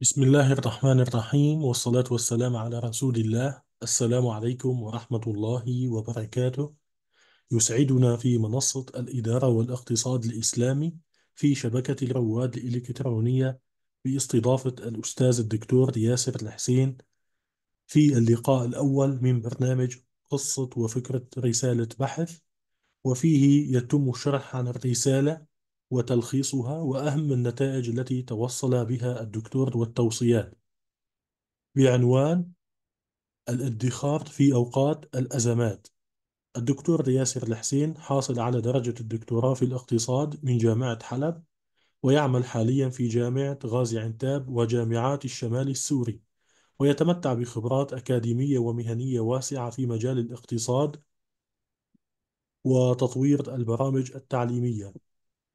بسم الله الرحمن الرحيم والصلاة والسلام على رسول الله السلام عليكم ورحمة الله وبركاته يسعدنا في منصة الإدارة والاقتصاد الإسلامي في شبكة الرواد الإلكترونية باستضافة الأستاذ الدكتور ياسر الحسين في اللقاء الأول من برنامج قصة وفكرة رسالة بحث وفيه يتم الشرح عن الرسالة وتلخيصها وأهم النتائج التي توصل بها الدكتور والتوصيات بعنوان الادخار في أوقات الأزمات الدكتور ياسر الحسين حاصل على درجة الدكتوراه في الاقتصاد من جامعة حلب ويعمل حاليا في جامعة غازي عنتاب وجامعات الشمال السوري ويتمتع بخبرات أكاديمية ومهنية واسعة في مجال الاقتصاد وتطوير البرامج التعليمية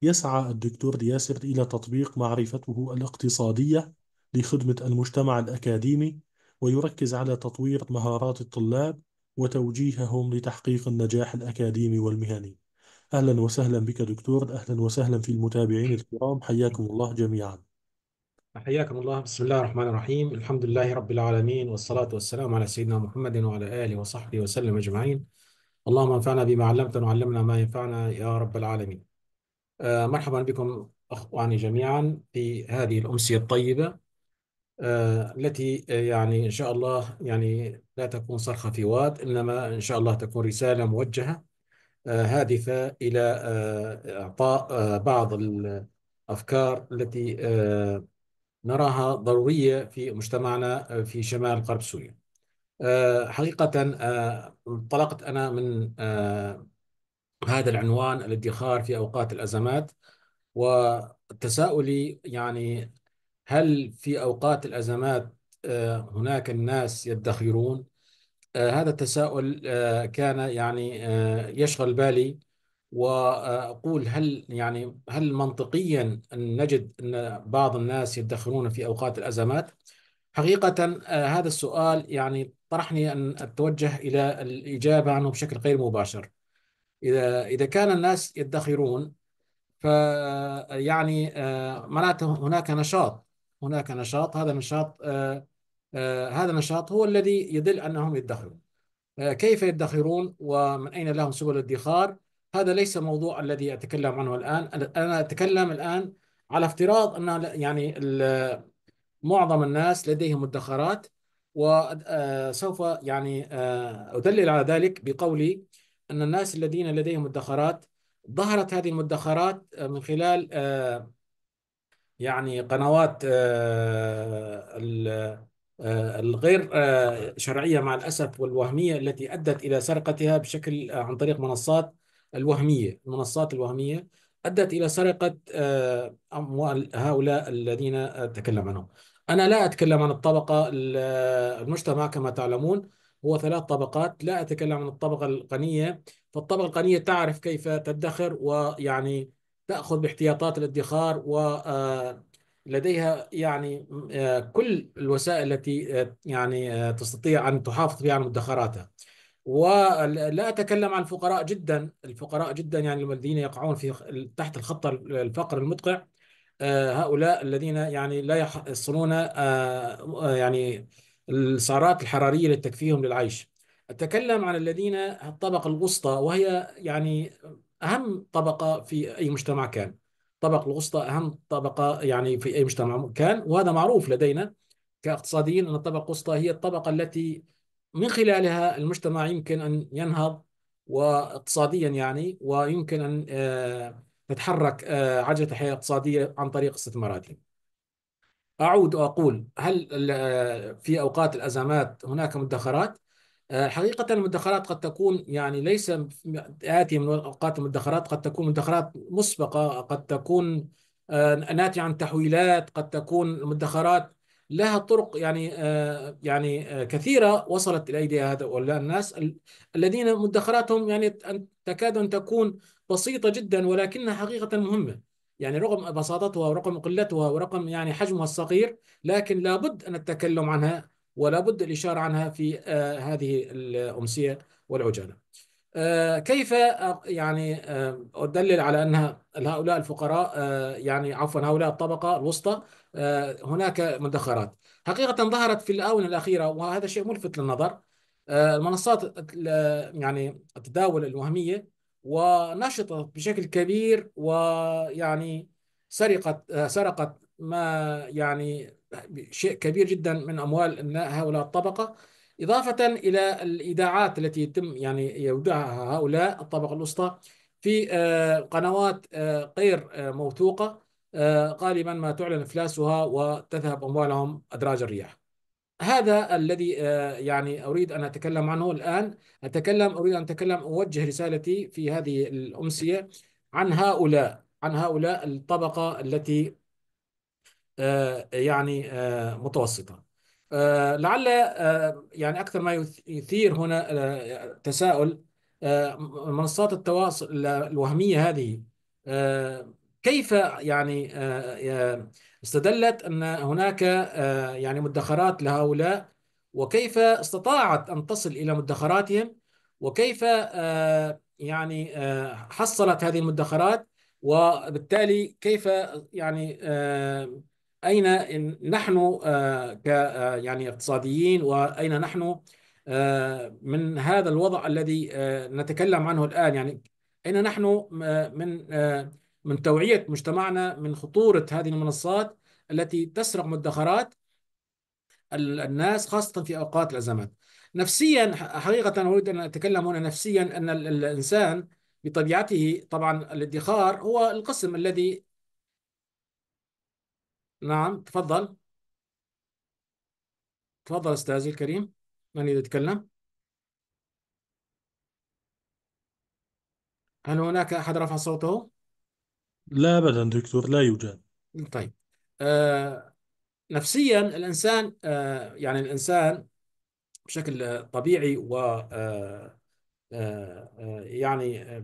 يسعى الدكتور ياسر إلى تطبيق معرفته الاقتصادية لخدمة المجتمع الأكاديمي ويركز على تطوير مهارات الطلاب وتوجيههم لتحقيق النجاح الأكاديمي والمهني أهلا وسهلا بك دكتور أهلا وسهلا في المتابعين الكرام حياكم الله جميعا حياكم الله بسم الله الرحمن الرحيم الحمد لله رب العالمين والصلاة والسلام على سيدنا محمد وعلى آله وصحبه وسلم أجمعين اللهم انفعنا بما علمتنا وعلمنا ما ينفعنا يا رب العالمين آه، مرحبا بكم أخواني جميعا في هذه الأمسية الطيبة آه، التي آه، يعني إن شاء الله يعني لا تكون صرخة في واد إنما إن شاء الله تكون رسالة موجهة هادفة إلى إعطاء بعض الأفكار التي نراها ضرورية في مجتمعنا في شمال غرب سوريا حقيقة انطلقت أنا من هذا العنوان الادخار في أوقات الأزمات وتساؤلي يعني هل في أوقات الأزمات آه، هناك الناس يدخرون آه، هذا التساؤل آه، كان يعني يشغل بالي واقول هل يعني هل منطقيا ان نجد ان بعض الناس يدخرون في اوقات الازمات؟ حقيقه هذا السؤال يعني طرحني ان اتوجه الى الاجابه عنه بشكل غير مباشر. إذا إذا كان الناس يدخرون فيعني آه، معناته هناك نشاط هناك نشاط هذا النشاط آه، آه، هذا النشاط هو الذي يدل أنهم يدخرون كيف يدخرون ومن أين لهم سبل الادخار هذا ليس موضوع الذي أتكلم عنه الآن أنا أتكلم الآن على افتراض أن يعني معظم الناس لديهم مدخرات وسوف يعني أدلل على ذلك بقولي أن الناس الذين لديهم مدخرات ظهرت هذه المدخرات آه، من خلال آه، يعني قنوات آه، الغير شرعية مع الأسف والوهمية التي أدت إلى سرقتها بشكل عن طريق منصات الوهمية المنصات الوهمية أدت إلى سرقة أموال هؤلاء الذين أتكلم عنهم أنا لا أتكلم عن الطبقة المجتمع كما تعلمون هو ثلاث طبقات لا أتكلم عن الطبقة الغنية فالطبقة الغنية تعرف كيف تدخر ويعني تأخذ باحتياطات الادخار ولديها آه، يعني آه، كل الوسائل التي آه، يعني تستطيع أن تحافظ بها على مدخراتها ولا أتكلم عن الفقراء جدا الفقراء جدا يعني الذين يقعون في تحت الخط الفقر المدقع هؤلاء الذين يعني لا يحصلون يعني السعرات الحرارية تكفيهم للعيش أتكلم عن الذين الطبقة الوسطى وهي يعني أهم طبقة في أي مجتمع كان الطبقة الوسطى أهم طبقة يعني في أي مجتمع كان وهذا معروف لدينا كاقتصاديين أن الطبقة الوسطى هي الطبقة التي من خلالها المجتمع يمكن أن ينهض واقتصاديا يعني ويمكن أن آه، تتحرك آه، عجلة الحياة الاقتصادية عن طريق استثماراتهم أعود وأقول هل في أوقات الأزمات هناك مدخرات؟ آه، حقيقة المدخرات قد تكون يعني ليس آتية من أوقات المدخرات قد تكون مدخرات مسبقة قد تكون آه، ناتجة عن تحويلات قد تكون المدخرات لها طرق يعني آه، يعني كثيرة وصلت إلى أيدي هؤلاء الناس الذين مدخراتهم يعني تكاد أن تكون بسيطة جدا ولكنها حقيقة مهمة يعني رغم بساطتها ورغم قلتها ورغم يعني حجمها الصغير لكن لابد أن التكلم عنها ولابد الإشارة عنها في آه، هذه الأمسية والعجالة آه، كيف آه، يعني أدلل على أن هؤلاء الفقراء يعني عفوا هؤلاء الطبقة الوسطى هناك مدخرات حقيقة ظهرت في الآونة الأخيرة وهذا شيء ملفت للنظر المنصات يعني التداول الوهمية ونشطت بشكل كبير ويعني سرقت سرقت ما يعني شيء كبير جدا من اموال ابناء هؤلاء الطبقه اضافه الى الايداعات التي يتم يعني يودعها هؤلاء الطبقه الوسطى في آه، قنوات آه، غير آه، موثوقه غالبا ما تعلن افلاسها وتذهب اموالهم ادراج الرياح هذا الذي آه، يعني أريد أن أتكلم عنه الآن أتكلم أريد أن أتكلم أوجه رسالتي في هذه الأمسية عن هؤلاء عن هؤلاء الطبقة التي آه، يعني آه، متوسطة لعل يعني أكثر ما يثير هنا تساؤل منصات التواصل الوهمية هذه كيف يعني استدلت أن هناك آه، يعني مدخرات لهؤلاء وكيف استطاعت أن تصل إلى مدخراتهم وكيف آه، يعني آه، حصلت هذه المدخرات وبالتالي كيف يعني أين نحن ك يعني اقتصاديين وأين نحن من هذا الوضع الذي نتكلم عنه الآن يعني أين نحن من من توعية مجتمعنا من خطورة هذه المنصات التي تسرق مدخرات الناس خاصة في أوقات الأزمات نفسيا حقيقة أريد أن أتكلم هنا نفسيا أن الإنسان بطبيعته طبعا الادخار هو القسم الذي نعم تفضل تفضل أستاذي الكريم من يتكلم هل هناك أحد رفع صوته؟ لا أبدا دكتور لا يوجد طيب آه نفسيا الإنسان آه يعني الإنسان بشكل طبيعي و آه آه, آه، يعني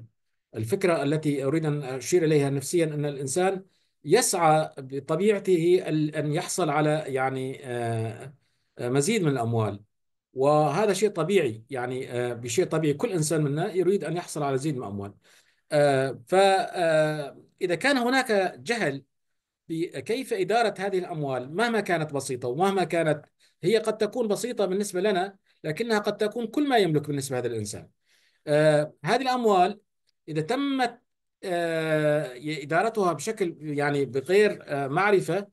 الفكرة التي أريد أن أشير إليها نفسيا أن الإنسان يسعى بطبيعته أن يحصل على يعني آه، مزيد من الأموال وهذا شيء طبيعي يعني آه، بشيء طبيعي كل إنسان منا يريد أن يحصل على مزيد من الأموال آه، فإذا آه، كان هناك جهل بكيف إدارة هذه الأموال مهما كانت بسيطة ومهما كانت هي قد تكون بسيطة بالنسبة لنا لكنها قد تكون كل ما يملك بالنسبة لهذا الإنسان آه، هذه الأموال إذا تمت إدارتها بشكل يعني بغير معرفة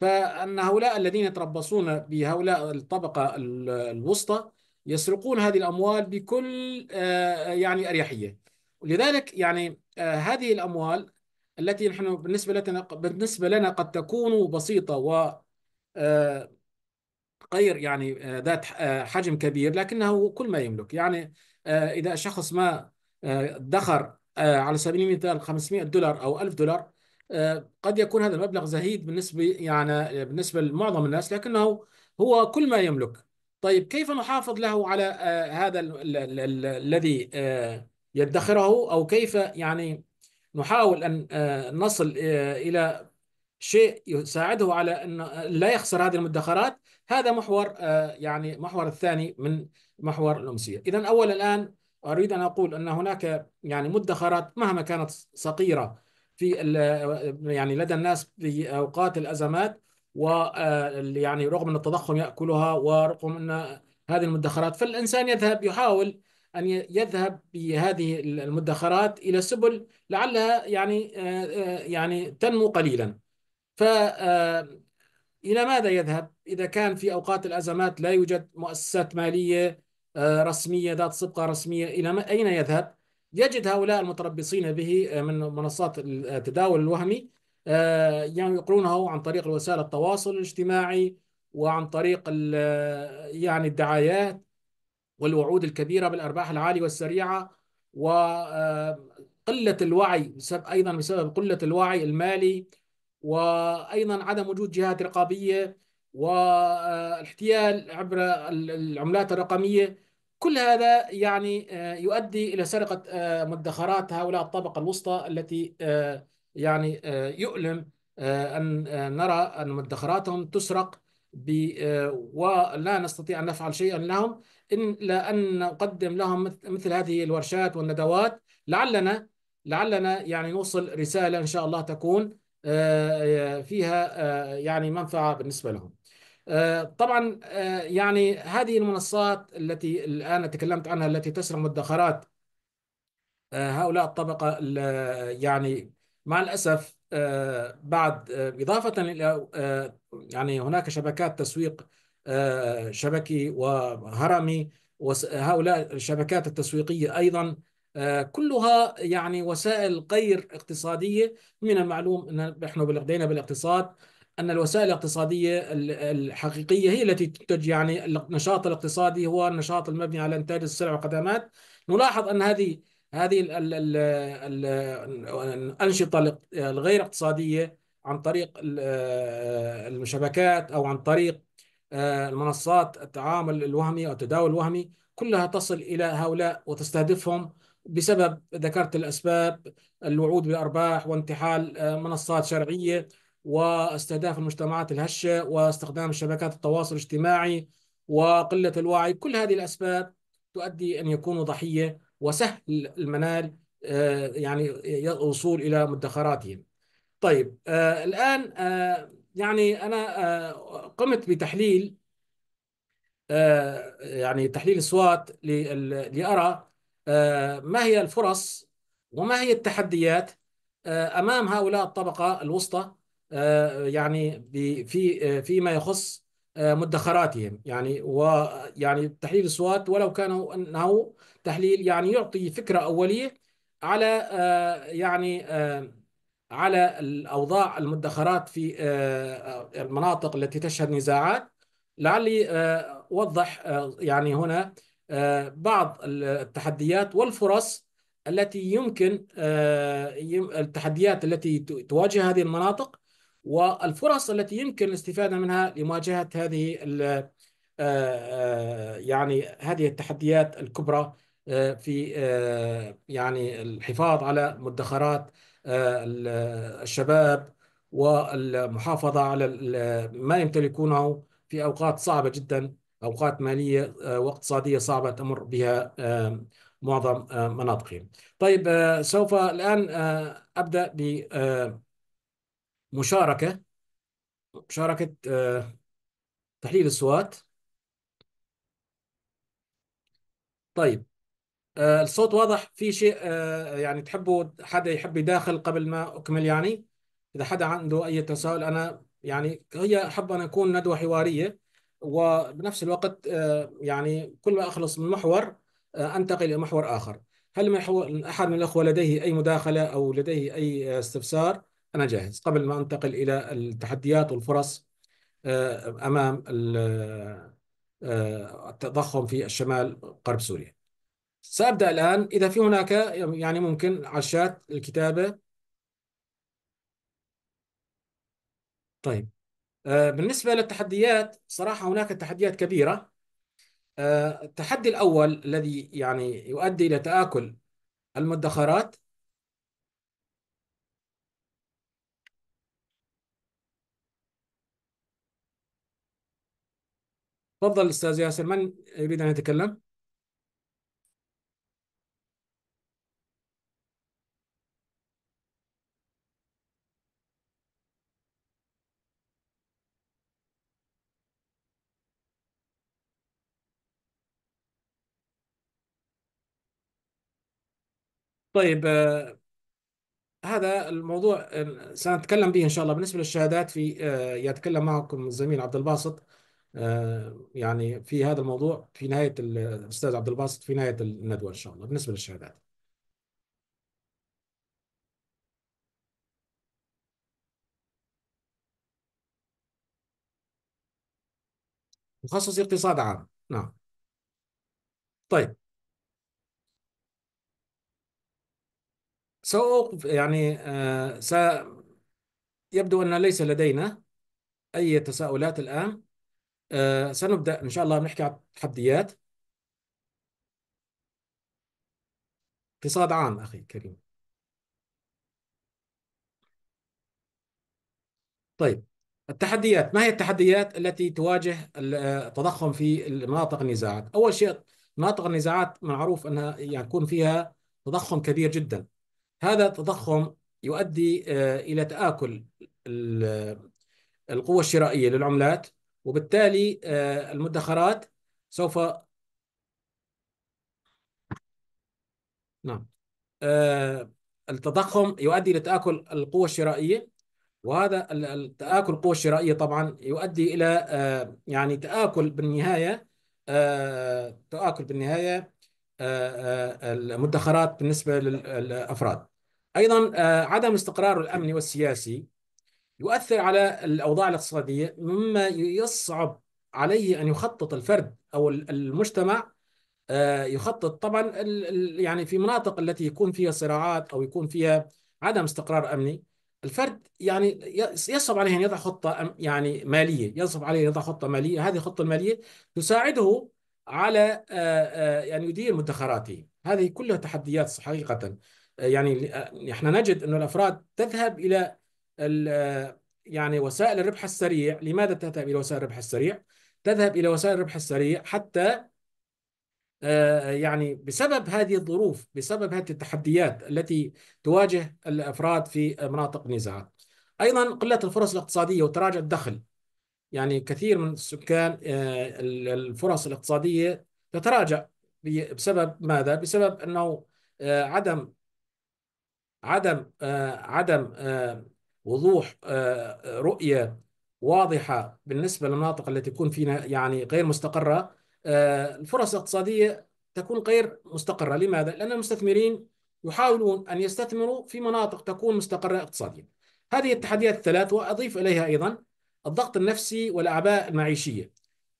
فأن هؤلاء الذين يتربصون بهؤلاء الطبقة الوسطى يسرقون هذه الأموال بكل يعني أريحية ولذلك يعني آه، هذه الأموال التي نحن بالنسبة لنا بالنسبة لنا قد تكون بسيطة و آه، غير يعني آه، ذات حجم كبير لكنه كل ما يملك يعني إذا شخص ما ادخر على سبيل المثال 500 دولار أو 1000 دولار قد يكون هذا المبلغ زهيد بالنسبة يعني بالنسبة لمعظم الناس لكنه هو كل ما يملك طيب كيف نحافظ له على هذا الذي يدخره أو كيف يعني نحاول أن آه، نصل آه، إلى شيء يساعده على أن آه، لا يخسر هذه المدخرات هذا محور يعني محور الثاني من محور الأمسية إذا أولا الآن أريد أن أقول أن هناك يعني مدخرات مهما كانت صغيرة في يعني لدى الناس في أوقات الأزمات و يعني رغم أن التضخم يأكلها ورغم أن هذه المدخرات فالإنسان يذهب يحاول أن يذهب بهذه المدخرات إلى سبل لعلها يعني آه، آه، يعني تنمو قليلا ف آه، إلى ماذا يذهب إذا كان في أوقات الأزمات لا يوجد مؤسسات مالية رسمية ذات صبغة رسمية إلى أين يذهب؟ يجد هؤلاء المتربصين به من منصات التداول الوهمي يعني يقرونه عن طريق وسائل التواصل الاجتماعي وعن طريق يعني الدعايات والوعود الكبيرة بالأرباح العالية والسريعة وقلة آه، الوعي بسبب أيضا بسبب قلة الوعي المالي وأيضا عدم وجود جهات رقابية والاحتيال آه، عبر العملات الرقمية كل هذا يعني آه، يؤدي إلى سرقة مدخرات هؤلاء الطبقة الوسطى التي يعني يؤلم أن نرى أن مدخراتهم تسرق آه، ولا نستطيع أن نفعل شيئا لهم إلا أن نقدم لهم مثل هذه الورشات والندوات لعلنا لعلنا يعني نوصل رسالة إن شاء الله تكون آه، آه، فيها يعني منفعة بالنسبة لهم طبعا يعني هذه المنصات التي الآن تكلمت عنها التي تسرق مدخرات هؤلاء الطبقة يعني مع الاسف آه، بعد آه، اضافه الى آه، يعني هناك شبكات تسويق شبكي وهرمي وهؤلاء الشبكات التسويقيه ايضا كلها يعني وسائل غير اقتصاديه من المعلوم ان نحن لدينا بالاقتصاد ان الوسائل الاقتصاديه الحقيقيه هي التي تنتج يعني النشاط الاقتصادي هو النشاط المبني على انتاج السلع والخدمات نلاحظ ان هذه هذه ال ال ال الأنشطة الغير اقتصادية عن طريق الشبكات آه، أو عن طريق آه، المنصات التعامل الوهمي أو التداول الوهمي كلها تصل إلى هؤلاء وتستهدفهم بسبب ذكرت الأسباب الوعود بالأرباح وانتحال آه، منصات شرعية واستهداف المجتمعات الهشة واستخدام شبكات التواصل الاجتماعي وقلة الوعي كل هذه الأسباب تؤدي أن يكونوا ضحية وسهل المنال آه، يعني الوصول إلى مدخراتهم طيب آه، الآن آه، يعني أنا قمت بتحليل يعني تحليل الصوات لأرى ما هي الفرص وما هي التحديات أمام هؤلاء الطبقة الوسطى يعني في فيما يخص مدخراتهم يعني ويعني تحليل الصوات ولو كانوا انه تحليل يعني يعطي فكرة أولية على آه، يعني آه، على الأوضاع المدخرات في آه، المناطق التي تشهد نزاعات لعلي أوضح يعني هنا بعض التحديات والفرص التي يمكن التحديات التي تواجه هذه المناطق والفرص التي يمكن الاستفادة منها لمواجهة هذه يعني هذه التحديات الكبرى آه، في آه، يعني الحفاظ على مدخرات آه، الشباب والمحافظة على ما يمتلكونه في أوقات صعبة جدا أوقات مالية واقتصادية صعبة تمر بها معظم مناطقهم طيب سوف الآن أبدأ بمشاركة مشاركة تحليل الصوات طيب آه، الصوت واضح في شيء آه، يعني تحبوا حدا يحب يداخل قبل ما اكمل يعني اذا حدا عنده اي تساؤل انا يعني هي احب ان اكون ندوه حواريه وبنفس الوقت آه، يعني كل ما اخلص من محور انتقل الى محور اخر هل من احد من الاخوه لديه اي مداخله او لديه اي استفسار انا جاهز قبل ما انتقل الى التحديات والفرص امام التضخم في الشمال قرب سوريا سأبدأ الآن إذا في هناك يعني ممكن على الشات الكتابة طيب آه، بالنسبة للتحديات صراحة هناك تحديات كبيرة آه، التحدي الأول الذي يعني يؤدي إلى تآكل المدخرات تفضل أستاذ ياسر من يريد أن يتكلم؟ طيب آه، هذا الموضوع آه، سنتكلم به ان شاء الله بالنسبه للشهادات في آه، يتكلم معكم الزميل عبد الباسط يعني في هذا الموضوع في نهايه الاستاذ عبد الباسط في نهايه الندوه ان شاء الله بالنسبه للشهادات تخصص اقتصاد عام نعم طيب سأوقف يعني آه، س يبدو أن ليس لدينا أي تساؤلات الآن آه، سنبدأ إن شاء الله نحكي عن التحديات اقتصاد عام أخي الكريم طيب التحديات ما هي التحديات التي تواجه التضخم آه، في مناطق النزاعات أول شيء مناطق النزاعات معروف أنها يعني يكون فيها تضخم كبير جدا هذا التضخم يؤدي آه، إلى تآكل القوة الشرائية للعملات وبالتالي آه، المدخرات سوف نعم آه، التضخم يؤدي إلى تآكل القوة الشرائية وهذا التآكل القوة الشرائية طبعا يؤدي إلى يعني تآكل بالنهاية تآكل بالنهاية آه، آه، المدخرات بالنسبة للأفراد أيضا آه، عدم استقرار الأمني والسياسي يؤثر على الأوضاع الاقتصادية مما يصعب عليه أن يخطط الفرد أو المجتمع يخطط طبعا يعني في مناطق التي يكون فيها صراعات أو يكون فيها عدم استقرار أمني الفرد يعني يصعب عليه أن يضع خطة يعني مالية يصعب عليه أن يضع خطة مالية هذه الخطة المالية تساعده على أن آه، آه، يعني يدير مدخراته هذه كلها تحديات حقيقة آه، يعني نحن نجد أن الأفراد تذهب إلى يعني وسائل الربح السريع لماذا تذهب إلى وسائل الربح السريع؟ تذهب إلى وسائل الربح السريع حتى يعني بسبب هذه الظروف بسبب هذه التحديات التي تواجه الأفراد في مناطق النزاعات أيضا قلة الفرص الاقتصادية وتراجع الدخل يعني كثير من السكان آه، الفرص الاقتصادية تتراجع بسبب ماذا؟ بسبب أنه آه، عدم عدم آه، عدم وضوح رؤية واضحة بالنسبة للمناطق التي تكون فينا يعني غير مستقرة الفرص الاقتصادية تكون غير مستقرة لماذا؟ لأن المستثمرين يحاولون أن يستثمروا في مناطق تكون مستقرة اقتصاديا هذه التحديات الثلاث وأضيف إليها أيضا الضغط النفسي والأعباء المعيشية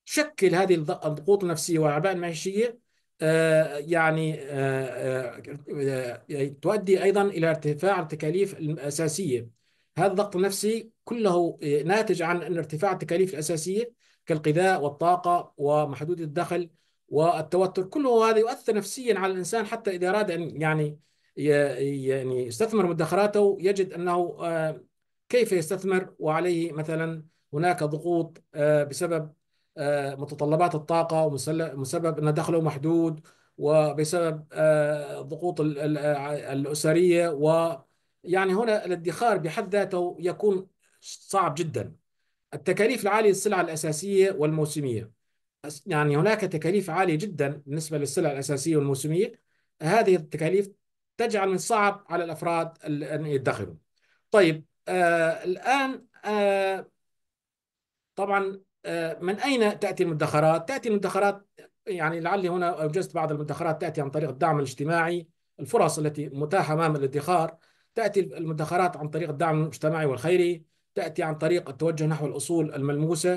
شكل هذه الضغوط النفسية والأعباء المعيشية آه، يعني آه، آه، تؤدي أيضا إلى ارتفاع التكاليف الأساسية هذا الضغط النفسي كله ناتج عن أن ارتفاع التكاليف الأساسية كالغذاء والطاقة ومحدود الدخل والتوتر كله هذا يؤثر نفسيا على الإنسان حتى إذا أراد أن يعني يعني يستثمر مدخراته يجد أنه كيف يستثمر وعليه مثلا هناك ضغوط آه، بسبب آه، متطلبات الطاقة وبسبب أن دخله محدود وبسبب آه، ضغوط الأسرية ويعني هنا الادخار بحد ذاته يكون صعب جدا التكاليف العالية للسلع الأساسية والموسمية يعني هناك تكاليف عالية جدا بالنسبة للسلع الأساسية والموسمية هذه التكاليف تجعل من الصعب على الأفراد أن يدخروا طيب آه الآن آه طبعا آه، من اين تاتي المدخرات؟ تاتي المدخرات يعني لعلي هنا اوجزت بعض المدخرات تاتي عن طريق الدعم الاجتماعي، الفرص التي متاحه امام الادخار، تاتي المدخرات عن طريق الدعم المجتمعي والخيري، تاتي عن طريق التوجه نحو الاصول الملموسه،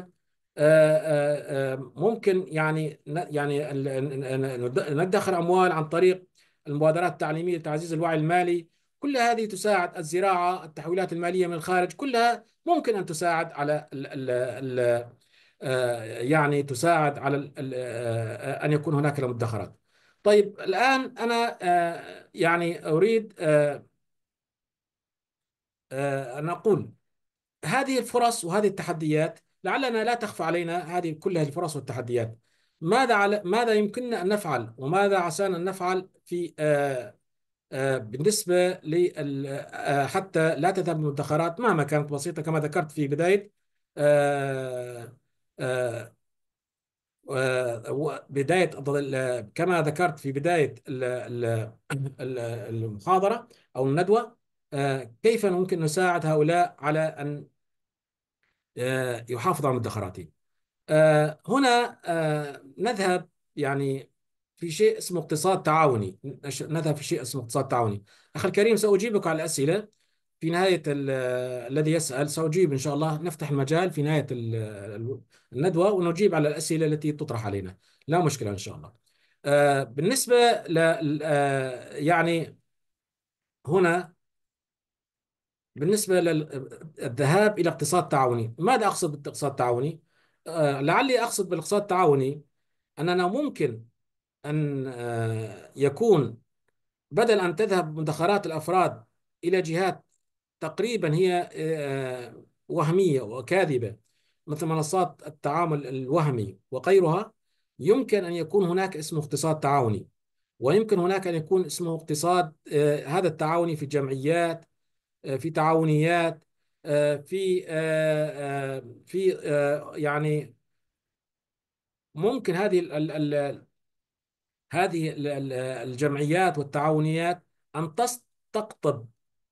آه، آه، ممكن يعني يعني ندخر اموال عن طريق المبادرات التعليميه لتعزيز الوعي المالي كل هذه تساعد الزراعه التحويلات الماليه من الخارج كلها ممكن ان تساعد على ال ال الـ آه، يعني تساعد على آه، ان يكون هناك مدخرات. طيب الان انا آه، يعني اريد ان اقول هذه الفرص وهذه التحديات لعلنا لا تخفى علينا هذه كلها الفرص والتحديات ماذا على ماذا يمكننا ان نفعل وماذا عسانا ان نفعل في آه، بالنسبة آه، حتى لا تذهب المدخرات مهما كانت بسيطة كما ذكرت في بداية آه، بداية كما ذكرت في بداية المحاضرة أو الندوة كيف ممكن نساعد هؤلاء على أن يحافظوا على مدخراتهم هنا نذهب يعني في شيء اسمه اقتصاد تعاوني نذهب في شيء اسمه اقتصاد تعاوني أخي الكريم سأجيبك على الأسئلة في نهاية الذي يسأل سأجيب إن شاء الله نفتح المجال في نهاية الندوة ونجيب على الأسئلة التي تطرح علينا لا مشكلة إن شاء الله آه، بالنسبة ل آه، يعني هنا بالنسبة للذهاب إلى اقتصاد تعاوني ماذا أقصد بالاقتصاد التعاوني؟ آه، لعلي أقصد بالاقتصاد التعاوني أننا ممكن أن آه، يكون بدل أن تذهب مدخرات الأفراد إلى جهات تقريبا هي آه، وهمية وكاذبة مثل منصات التعامل الوهمي وغيرها يمكن أن يكون هناك اسمه اقتصاد تعاوني ويمكن هناك أن يكون اسمه اقتصاد آه، هذا التعاوني في جمعيات في تعاونيات في في يعني ممكن هذه هذه الجمعيات والتعاونيات أن تستقطب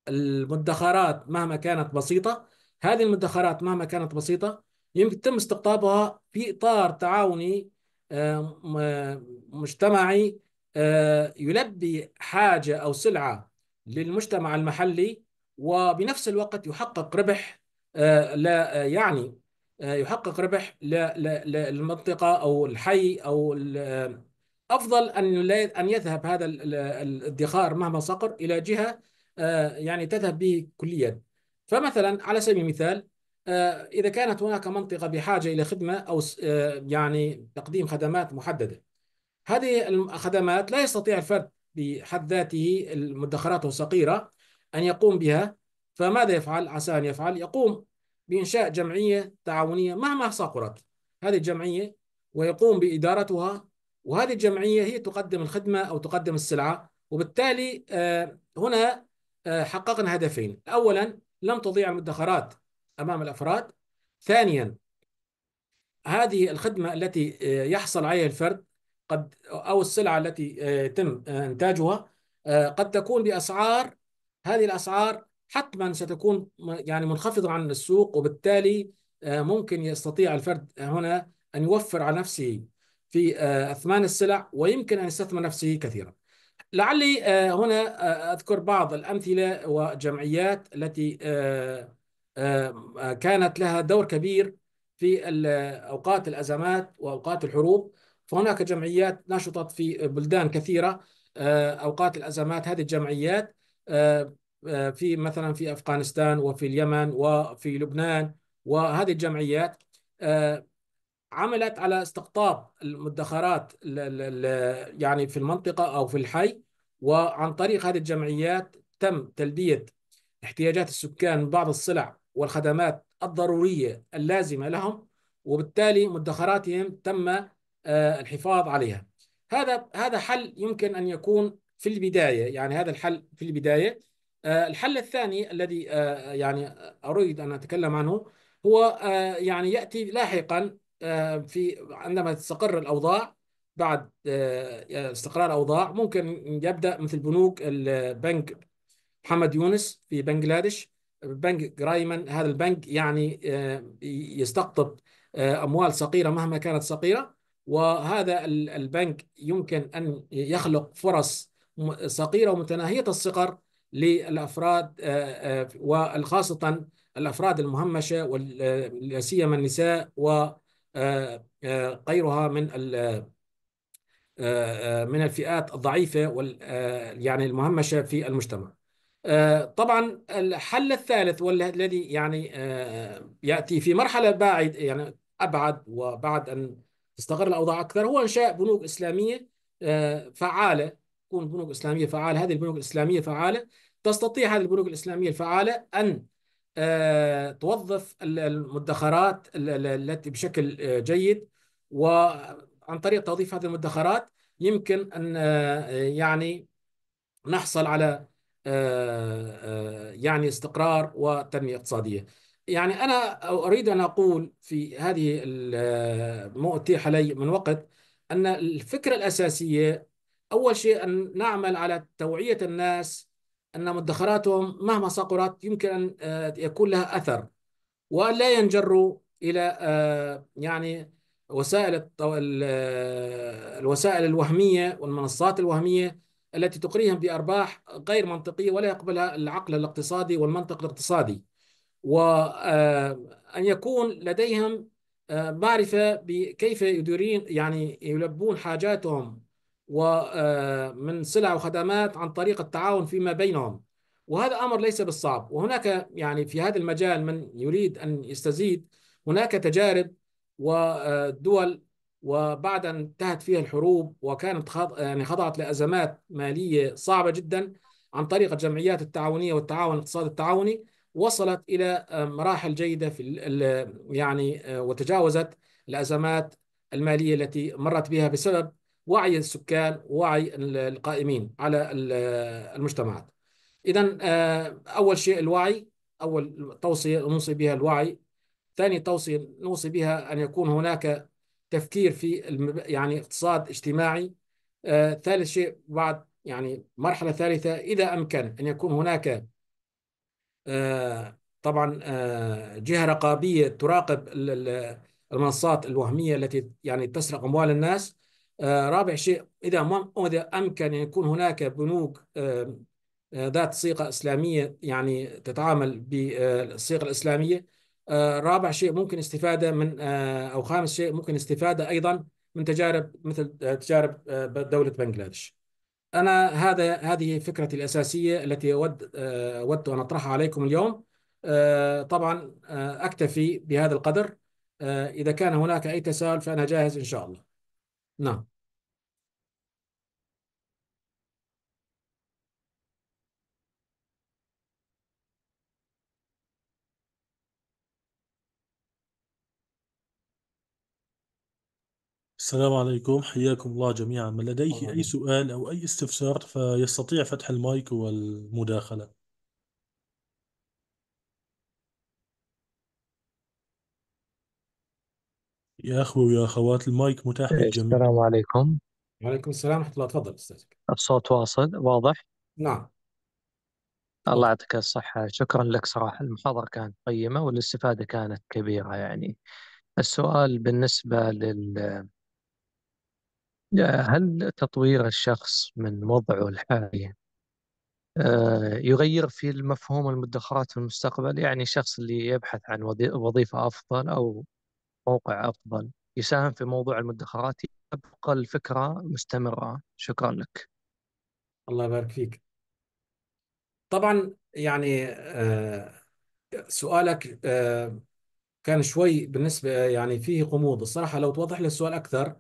المدخرات مهما كانت بسيطة هذه المدخرات مهما كانت بسيطة يمكن تم استقطابها في إطار تعاوني آه، آه، مجتمعي آه، يلبي حاجة أو سلعة للمجتمع المحلي وبنفس الوقت يحقق ربح لا يعني يحقق ربح للمنطقة أو الحي أو افضل ان ان يذهب هذا الادخار مهما صقر الى جهه آه، يعني تذهب به كليا فمثلا على سبيل المثال آه، اذا كانت هناك منطقه بحاجه الى خدمه او آه، يعني تقديم خدمات محدده هذه الخدمات لا يستطيع الفرد بحد ذاته مدخراته الصغيره ان يقوم بها فماذا يفعل عسى ان يفعل يقوم بانشاء جمعيه تعاونيه مهما صقرت هذه الجمعيه ويقوم بادارتها وهذه الجمعيه هي تقدم الخدمه او تقدم السلعه وبالتالي آه، هنا آه، حققنا هدفين اولا لم تضيع المدخرات امام الافراد ثانيا هذه الخدمه التي آه، يحصل عليها الفرد قد او السلعه التي يتم انتاجها قد تكون باسعار هذه الاسعار حتما ستكون يعني منخفضه عن السوق وبالتالي ممكن يستطيع الفرد هنا ان يوفر على نفسه في آه، أثمان السلع ويمكن أن يستثمر نفسه كثيرا لعلي آه، هنا آه، أذكر بعض الأمثلة وجمعيات التي كانت لها دور كبير في أوقات الأزمات وأوقات الحروب فهناك جمعيات نشطت في بلدان كثيرة أوقات الأزمات هذه الجمعيات في مثلا في أفغانستان وفي اليمن وفي لبنان وهذه الجمعيات عملت على استقطاب المدخرات يعني في المنطقة أو في الحي وعن طريق هذه الجمعيات تم تلبية احتياجات السكان من بعض السلع والخدمات الضرورية اللازمة لهم وبالتالي مدخراتهم تم آه، الحفاظ عليها هذا هذا حل يمكن أن يكون في البداية يعني هذا الحل في البداية آه، الحل الثاني الذي آه، يعني أريد أن أتكلم عنه هو يعني يأتي لاحقا آه، في عندما تستقر الاوضاع بعد آه، يعني استقرار الاوضاع ممكن يبدا مثل بنوك البنك محمد يونس في بنجلاديش بنك جرايمن هذا البنك يعني آه، يستقطب اموال صغيره مهما كانت صغيره وهذا البنك يمكن ان يخلق فرص صغيره ومتناهيه الصغر للافراد وخاصه الافراد المهمشه ولا سيما النساء و آه، آه، غيرها من آه، من الفئات الضعيفة وال يعني المهمشة في المجتمع طبعا الحل الثالث والذي يعني يأتي في مرحلة بعد يعني أبعد وبعد أن تستقر الأوضاع أكثر هو إنشاء بنوك إسلامية فعالة تكون بنوك إسلامية فعالة هذه البنوك الإسلامية فعالة تستطيع هذه البنوك الإسلامية الفعالة أن آه، توظف المدخرات التي بشكل آه، جيد وعن طريق توظيف هذه المدخرات يمكن ان آه، يعني نحصل على يعني استقرار وتنميه اقتصاديه. يعني انا اريد ان اقول في هذه ما اتيح لي من وقت ان الفكره الاساسيه اول شيء ان نعمل على توعيه الناس أن مدخراتهم مهما صقرت يمكن أن آه، يكون لها أثر ولا ينجروا إلى آه، يعني وسائل آه، الوسائل الوهمية والمنصات الوهمية التي تقريهم بأرباح غير منطقية ولا يقبلها العقل الاقتصادي والمنطق الاقتصادي وأن يكون لديهم معرفة بكيف يديرين يعني يلبون حاجاتهم ومن آه، سلع وخدمات عن طريق التعاون فيما بينهم وهذا أمر ليس بالصعب وهناك يعني في هذا المجال من يريد أن يستزيد هناك تجارب ودول وبعد أن انتهت فيها الحروب وكانت يعني خضعت لأزمات مالية صعبة جدا عن طريق الجمعيات التعاونية والتعاون الاقتصادي التعاوني وصلت إلى آه، مراحل جيدة في يعني آه، وتجاوزت الأزمات المالية التي مرت بها بسبب وعي السكان ووعي القائمين على المجتمعات إذا آه، أول شيء الوعي أول توصية نوصي بها الوعي ثاني توصية نوصي بها أن يكون هناك تفكير في يعني اقتصاد اجتماعي آه، ثالث شيء بعد يعني مرحلة ثالثة إذا أمكن أن يكون هناك آه، طبعا جهة رقابية تراقب المنصات الوهمية التي يعني تسرق أموال الناس آه، رابع شيء إذا اذا أمكن أن يكون هناك بنوك آه، ذات صيغة إسلامية يعني تتعامل بالصيغة الإسلامية آه، رابع شيء ممكن استفادة من أو خامس شيء ممكن استفادة أيضا من تجارب مثل تجارب دولة بنغلاديش أنا هذا هذه فكرتي الأساسية التي أود أود أن أطرحها عليكم اليوم طبعا أكتفي بهذا القدر إذا كان هناك أي تساؤل فأنا جاهز إن شاء الله نعم السلام عليكم حياكم الله جميعا من لديه أي سؤال أو أي استفسار فيستطيع فتح المايك والمداخلة يا اخوي ويا أخوات المايك متاح للجميع إيه، السلام عليكم وعليكم السلام ورحمة الله تفضل أستاذ الصوت واصل واضح نعم الله يعطيك الصحة شكرا لك صراحة المحاضرة كانت قيمة والاستفادة كانت كبيرة يعني السؤال بالنسبة لل هل تطوير الشخص من وضعه الحالي آه، يغير في المفهوم المدخرات في المستقبل يعني شخص اللي يبحث عن وظيفة أفضل أو موقع أفضل يساهم في موضوع المدخرات يبقى الفكرة مستمرة شكرا لك الله يبارك فيك طبعا يعني آه، سؤالك آه، كان شوي بالنسبة يعني فيه غموض الصراحة لو توضح لي السؤال أكثر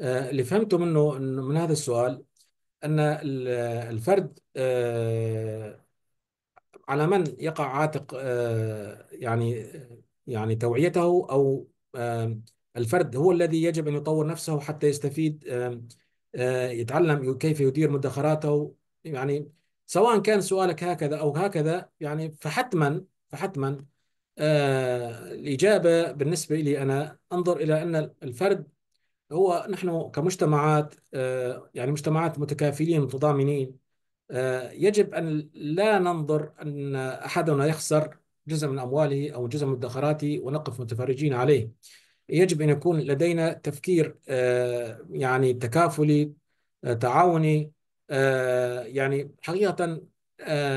آه، اللي فهمته منه من هذا السؤال أن الفرد على من يقع عاتق يعني يعني توعيته أو الفرد هو الذي يجب أن يطور نفسه حتى يستفيد يتعلم كيف يدير مدخراته يعني سواء كان سؤالك هكذا أو هكذا يعني فحتما فحتما الإجابة بالنسبة لي أنا أنظر إلى أن الفرد هو نحن كمجتمعات يعني مجتمعات متكافلين متضامنين يجب أن لا ننظر أن أحدنا يخسر جزء من أموالي أو جزء من مدخراتي ونقف متفرجين عليه يجب أن يكون لدينا تفكير آه، يعني تكافلي آه، تعاوني آه، يعني حقيقة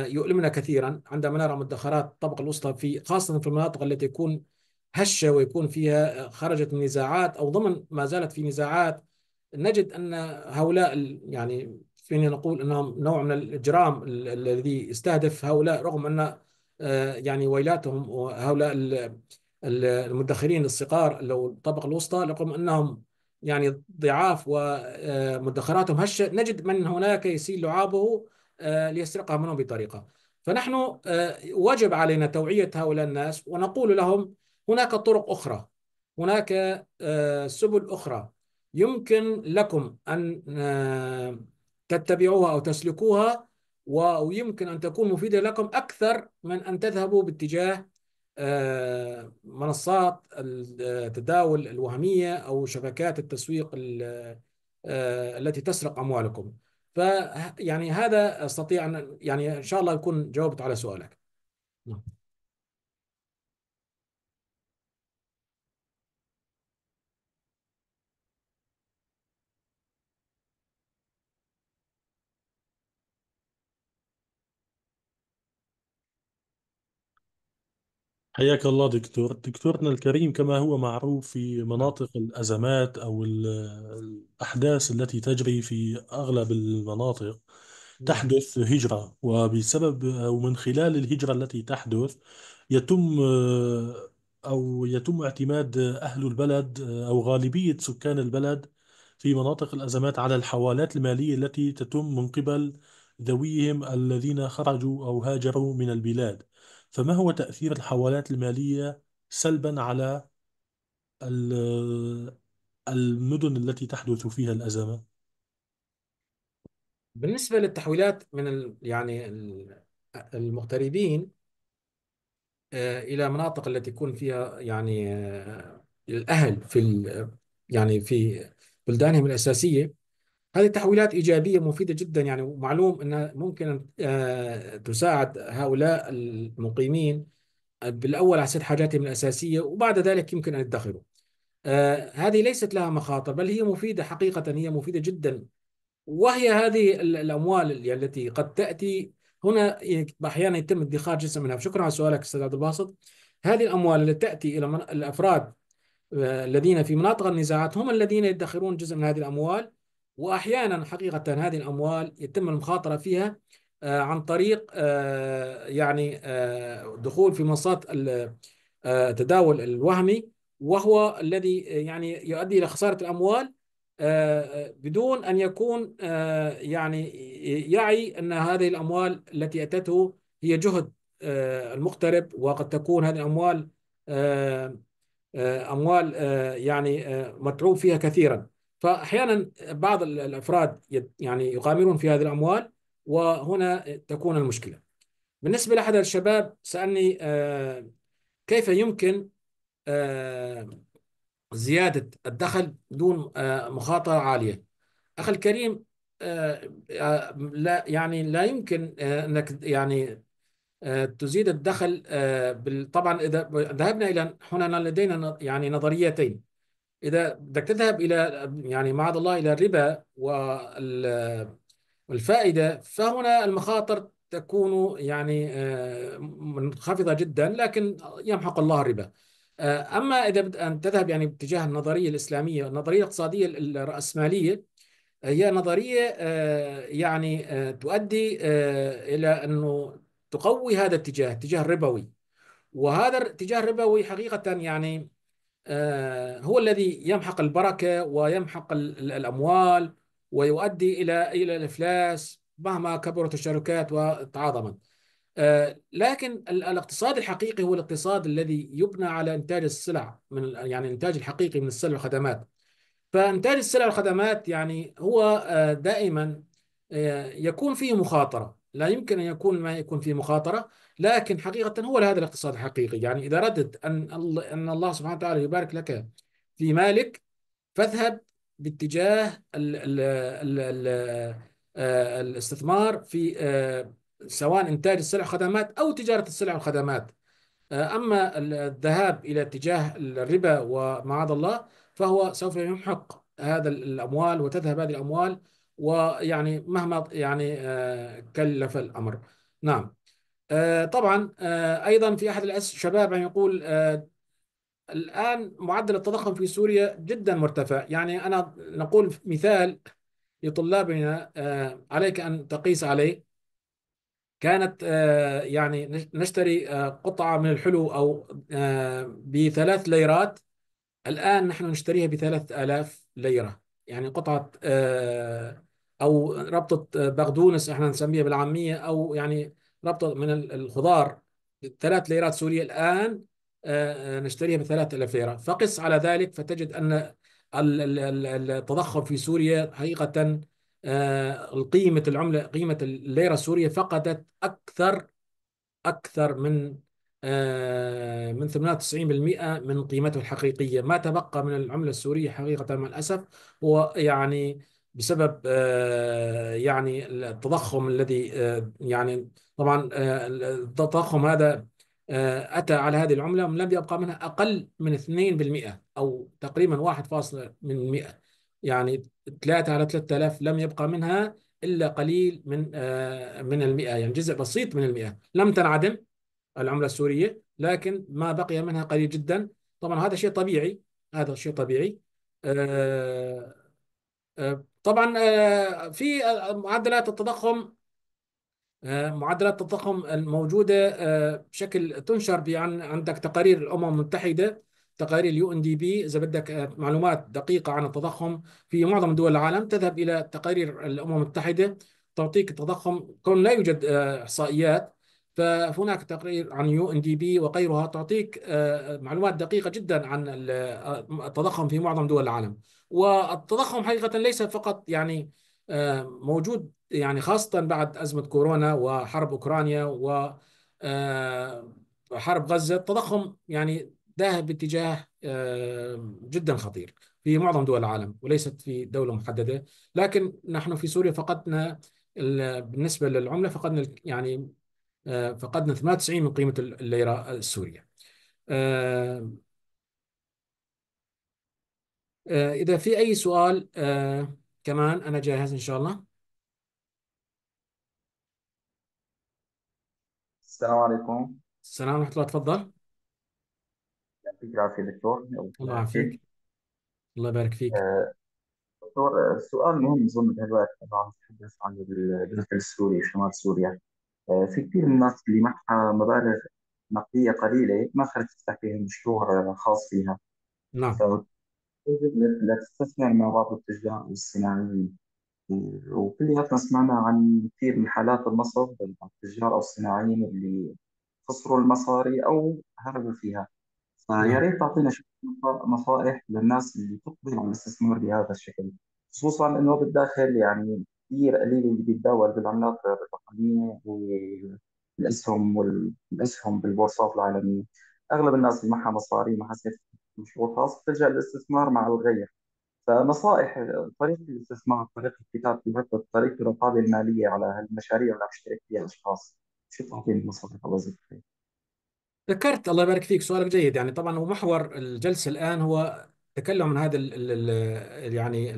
يؤلمنا كثيرا عندما نرى مدخرات الطبقة الوسطى في خاصة في المناطق التي يكون هشة ويكون فيها خرجت من نزاعات أو ضمن ما زالت في نزاعات نجد أن هؤلاء يعني فينا نقول أنهم نوع من الإجرام الذي استهدف هؤلاء رغم أن آه، يعني ويلاتهم وهؤلاء المدخرين الصغار لو الطبقه الوسطى رغم انهم يعني ضعاف ومدخراتهم آه، هشه نجد من هناك يسيل لعابه آه، ليسرقها منهم بطريقه فنحن وجب علينا توعيه هؤلاء الناس ونقول لهم هناك طرق اخرى هناك سبل اخرى يمكن لكم ان تتبعوها او تسلكوها ويمكن أن تكون مفيدة لكم أكثر من أن تذهبوا باتجاه آه، منصات التداول الوهمية أو شبكات التسويق آه، التي تسرق أموالكم ف يعني هذا استطيع أن يعني إن شاء الله يكون جاوبت على سؤالك نعم حياك الله دكتور دكتورنا الكريم كما هو معروف في مناطق الأزمات أو الأحداث التي تجري في أغلب المناطق تحدث هجرة وبسبب أو من خلال الهجرة التي تحدث يتم أو يتم اعتماد أهل البلد أو غالبية سكان البلد في مناطق الأزمات على الحوالات المالية التي تتم من قبل ذويهم الذين خرجوا أو هاجروا من البلاد فما هو تأثير الحوالات المالية سلبا على المدن التي تحدث فيها الأزمة؟ بالنسبة للتحويلات من يعني المغتربين آه، إلى مناطق التي يكون فيها يعني آه، الأهل في يعني في بلدانهم الأساسية هذه التحويلات إيجابية مفيدة جدا يعني ومعلوم أنها ممكن أن آه، تساعد هؤلاء المقيمين بالأول على سد حاجاتهم الأساسية وبعد ذلك يمكن أن يدخروا آه، هذه ليست لها مخاطر بل هي مفيدة حقيقة هي مفيدة جدا وهي هذه الأموال يعني التي قد تأتي هنا أحيانا يتم ادخار جزء منها شكرا على سؤالك أستاذ عبد الباسط هذه الأموال التي تأتي إلى الأفراد آه، الذين في مناطق النزاعات هم الذين يدخرون جزء من هذه الأموال واحيانا حقيقه هذه الاموال يتم المخاطره فيها آه، عن طريق آه، يعني آه، دخول في منصات التداول الوهمي وهو الذي يعني يؤدي الى خساره الاموال بدون ان يكون يعني يعي ان هذه الاموال التي اتته هي جهد المقترب وقد تكون هذه الاموال اموال يعني متعوب فيها كثيرا فاحيانا بعض الافراد يعني يغامرون في هذه الاموال وهنا تكون المشكله. بالنسبه لاحد الشباب سالني آه، كيف يمكن آه، زياده الدخل دون آه، مخاطره عاليه؟ اخي الكريم لا يعني لا يمكن انك يعني تزيد الدخل طبعا اذا ذهبنا الى هنا لدينا يعني نظريتين إذا بدك تذهب إلى يعني معاذ الله إلى الربا والفائدة فهنا المخاطر تكون يعني آه، منخفضة جدا لكن يمحق الله الربا آه، أما إذا بدأ أن تذهب يعني باتجاه النظرية الإسلامية النظرية الاقتصادية الرأسمالية آه، هي نظرية يعني تؤدي إلى أنه تقوي هذا الاتجاه الاتجاه الربوي وهذا الاتجاه الربوي حقيقة يعني آه، هو الذي يمحق البركة ويمحق الأموال ويؤدي إلى إلى الإفلاس مهما كبرت الشركات وتعاظمت آه، لكن الاقتصاد الحقيقي هو الاقتصاد الذي يبنى على إنتاج السلع من يعني الإنتاج الحقيقي من السلع والخدمات فإنتاج السلع والخدمات يعني هو آه، دائما يكون فيه مخاطرة لا يمكن أن يكون ما يكون فيه مخاطرة لكن حقيقة هو هذا الاقتصاد الحقيقي يعني إذا ردد أن أن الله سبحانه وتعالى يبارك لك في مالك فاذهب باتجاه ال ال ال الـ آه، الاستثمار في آه، سواء إنتاج السلع والخدمات أو تجارة السلع والخدمات آه، أما الذهاب إلى اتجاه الربا ومعاذ الله فهو سوف يمحق هذا الأموال وتذهب هذه الأموال ويعني مهما يعني كلف الأمر نعم آه، طبعا آه، ايضا في احد الشباب يعني يقول آه، الان معدل التضخم في سوريا جدا مرتفع يعني انا نقول مثال لطلابنا عليك ان تقيس عليه كانت يعني نشتري قطعه من الحلو او بثلاث ليرات الان نحن نشتريها بثلاث آلاف ليره يعني قطعه او ربطه بقدونس احنا نسميها بالعاميه او يعني ربط من الخضار ثلاث ليرات سورية الآن آه، آه، نشتريها بثلاث ألاف ليرة فقس على ذلك فتجد أن التضخم في سوريا حقيقة آه، قيمة العملة قيمة الليرة السورية فقدت أكثر أكثر من من 98% من قيمته الحقيقية ما تبقى من العملة السورية حقيقة مع الأسف هو يعني بسبب يعني التضخم الذي يعني طبعا آه، التضخم هذا آه، أتى على هذه العملة لم يبقى منها أقل من 2% أو تقريبا 1 يعني 3 على 3000 لم يبقى منها إلا قليل من آه، من المئة يعني جزء بسيط من المئة لم تنعدم العملة السورية لكن ما بقي منها قليل جدا طبعا هذا شيء طبيعي هذا شيء طبيعي طبعا في معدلات التضخم آه، معدلات التضخم الموجودة آه، بشكل تنشر بيعن عندك تقارير الأمم المتحدة تقارير اليو ان دي بي اذا بدك آه، معلومات دقيقه عن التضخم في معظم دول العالم تذهب الى تقارير الامم المتحده تعطيك التضخم كون لا يوجد احصائيات فهناك تقرير عن يو ان دي بي وغيرها تعطيك معلومات دقيقه جدا عن التضخم في معظم دول العالم والتضخم حقيقه ليس فقط يعني موجود يعني خاصة بعد أزمة كورونا وحرب أوكرانيا وحرب آه، غزة التضخم يعني ذاهب باتجاه آه، جدا خطير في معظم دول العالم وليست في دولة محددة لكن نحن في سوريا فقدنا بالنسبة للعملة فقدنا يعني آه، فقدنا 98 من قيمة الليرة السورية إذا في أي سؤال كمان أنا جاهز إن شاء الله السلام عليكم السلام ورحمة الله تفضل يعطيك العافية دكتور الله يعافيك الله يبارك فيك آه، دكتور آه، سؤال مهم أظن بهالوقت عم نتحدث عن الجزء السوري شمال سوريا آه، في كثير من الناس اللي معها مبالغ نقدية قليلة ما خلت تفتح فيها مشروع خاص فيها نعم فتجب لتستثمر مع بعض التجار والصناعيين وكلياتنا سمعنا عن كثير من حالات النصب بين التجار او الصناعيين اللي خسروا المصاري او هربوا فيها فيا ريت تعطينا شوية نصائح للناس اللي تقبل على الاستثمار بهذا الشكل خصوصا انه بالداخل يعني كثير قليل اللي بيتداول بالعملات الرقميه والاسهم والاسهم بالبورصات العالميه اغلب الناس اللي معها مصاري معها حسيت مشروع خاص بتلجا للاستثمار مع الغير فنصائح طريقة الاستثمار طريقة كتابة المرتب طريقة الرقابة المالية على هالمشاريع اللي عم تشترك فيها الأشخاص شو بتعطيني نصائح الله يجزيك خير ذكرت الله يبارك فيك سؤالك جيد يعني طبعا هو محور الجلسة الآن هو تكلم عن هذا يعني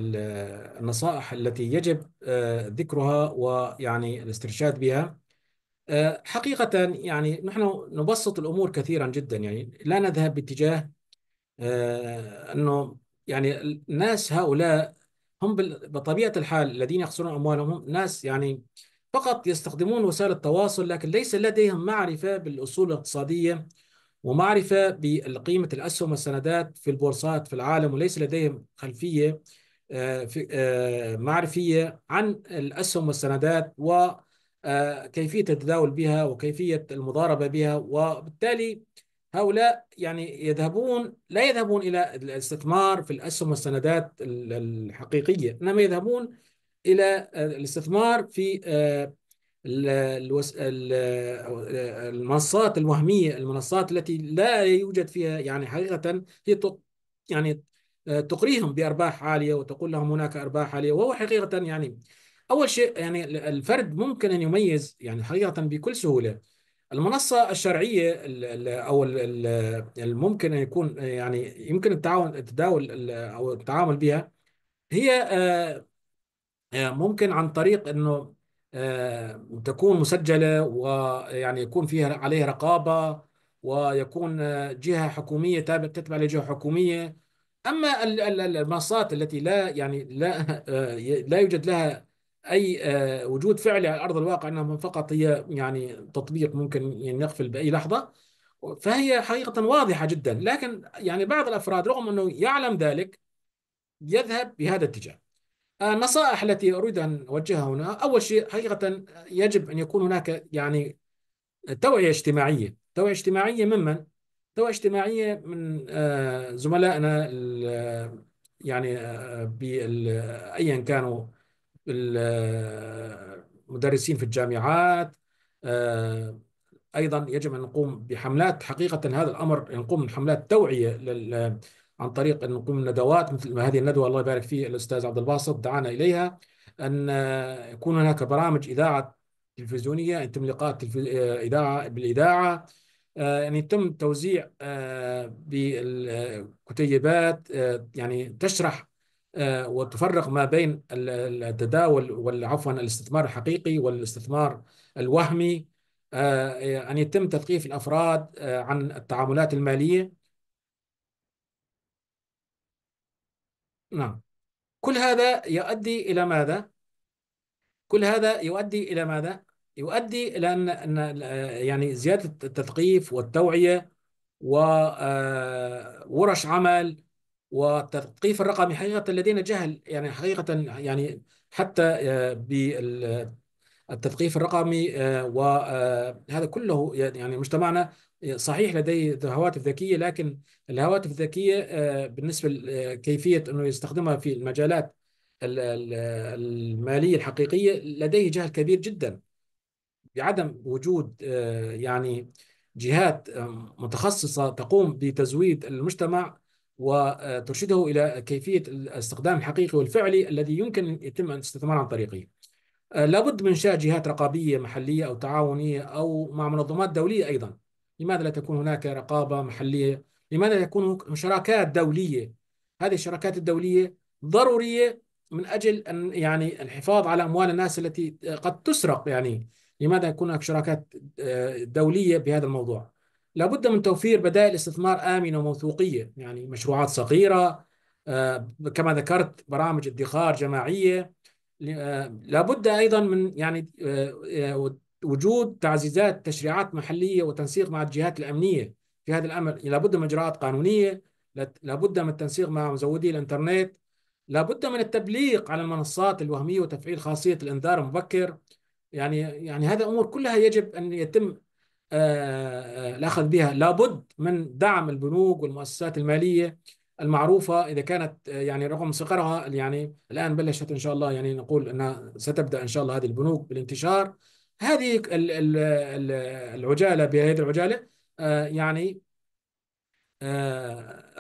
النصائح التي يجب آه، ذكرها ويعني الاسترشاد بها آه، حقيقة يعني نحن نبسط الأمور كثيرا جدا يعني لا نذهب باتجاه آه، أنه يعني الناس هؤلاء هم بطبيعة الحال الذين يخسرون أموالهم هم ناس يعني فقط يستخدمون وسائل التواصل لكن ليس لديهم معرفة بالأصول الاقتصادية ومعرفة بقيمة الأسهم والسندات في البورصات في العالم وليس لديهم خلفية آه، آه، معرفية عن الأسهم والسندات وكيفية آه، التداول بها وكيفية المضاربة بها وبالتالي هؤلاء يعني يذهبون لا يذهبون الى الاستثمار في الاسهم والسندات الحقيقيه انما يذهبون الى الاستثمار في آه، المنصات الوهميه المنصات التي لا يوجد فيها يعني حقيقه هي يعني آه، تقريهم بارباح عاليه وتقول لهم هناك ارباح عاليه وهو حقيقه يعني اول شيء يعني الفرد ممكن ان يميز يعني حقيقه بكل سهوله المنصة الشرعية أو الممكن أن يكون يعني يمكن التعاون التداول أو التعامل بها هي آه، آه، ممكن عن طريق أنه آه، تكون مسجلة ويعني يكون فيها عليها رقابة ويكون جهة حكومية تتبع لجهة حكومية أما المنصات التي لا يعني لا لا يوجد لها اي آه، وجود فعلي على ارض الواقع انها فقط هي يعني تطبيق ممكن يغفل باي لحظه فهي حقيقه واضحه جدا لكن يعني بعض الافراد رغم انه يعلم ذلك يذهب بهذا الاتجاه. النصائح التي اريد ان اوجهها هنا اول شيء حقيقه يجب ان يكون هناك يعني توعيه اجتماعيه، توعيه اجتماعيه ممن؟ توعيه اجتماعيه من آه، زملائنا يعني آه، ايا كانوا المدرسين في الجامعات آه، ايضا يجب ان نقوم بحملات حقيقه هذا الامر نقوم بحملات توعيه لل... عن طريق ان نقوم بندوات مثل ما هذه الندوه الله يبارك فيه الاستاذ عبد الباسط دعانا اليها ان آه، يكون هناك برامج اذاعه تلفزيونيه يتم لقاء آه، اذاعه بالاذاعه يعني يتم توزيع بالكتيبات يعني تشرح آه، وتفرق ما بين التداول والعفوا الاستثمار الحقيقي والاستثمار الوهمي آه، أن يتم تثقيف الأفراد آه، عن التعاملات المالية نعم كل هذا يؤدي إلى ماذا؟ كل هذا يؤدي إلى ماذا؟ يؤدي إلى أن يعني زيادة التثقيف والتوعية وورش عمل والتثقيف الرقمي حقيقة لدينا جهل يعني حقيقة يعني حتى آه، بالتثقيف الرقمي آه، وهذا آه، كله يعني،, يعني مجتمعنا صحيح لديه هواتف ذكية لكن الهواتف الذكية بالنسبة لكيفية أنه يستخدمها في المجالات المالية الحقيقية لديه جهل كبير جدا بعدم وجود يعني جهات متخصصة تقوم بتزويد المجتمع وترشده إلى كيفية الاستخدام الحقيقي والفعلي الذي يمكن يتم الاستثمار عن طريقه آه، لابد من إنشاء جهات رقابية محلية أو تعاونية أو مع منظمات دولية أيضا لماذا لا تكون هناك رقابة محلية لماذا يكون شراكات دولية هذه الشراكات الدولية ضرورية من أجل أن يعني الحفاظ على أموال الناس التي قد تسرق يعني لماذا يكون هناك شراكات آه، دولية بهذا الموضوع لابد من توفير بدائل استثمار آمنة وموثوقية يعني مشروعات صغيرة آه، كما ذكرت برامج ادخار جماعية آه، لابد أيضا من يعني آه، وجود تعزيزات تشريعات محلية وتنسيق مع الجهات الأمنية في هذا الأمر لابد من إجراءات قانونية لابد من التنسيق مع مزودي الإنترنت لابد من التبليغ على المنصات الوهمية وتفعيل خاصية الإنذار المبكر يعني يعني هذا أمور كلها يجب أن يتم آه، آه، الأخذ بها لابد من دعم البنوك والمؤسسات المالية المعروفة إذا كانت آه، يعني رغم صغرها يعني الآن بلشت إن شاء الله يعني نقول أنها ستبدأ إن شاء الله هذه البنوك بالانتشار هذه العجالة بهذه العجالة يعني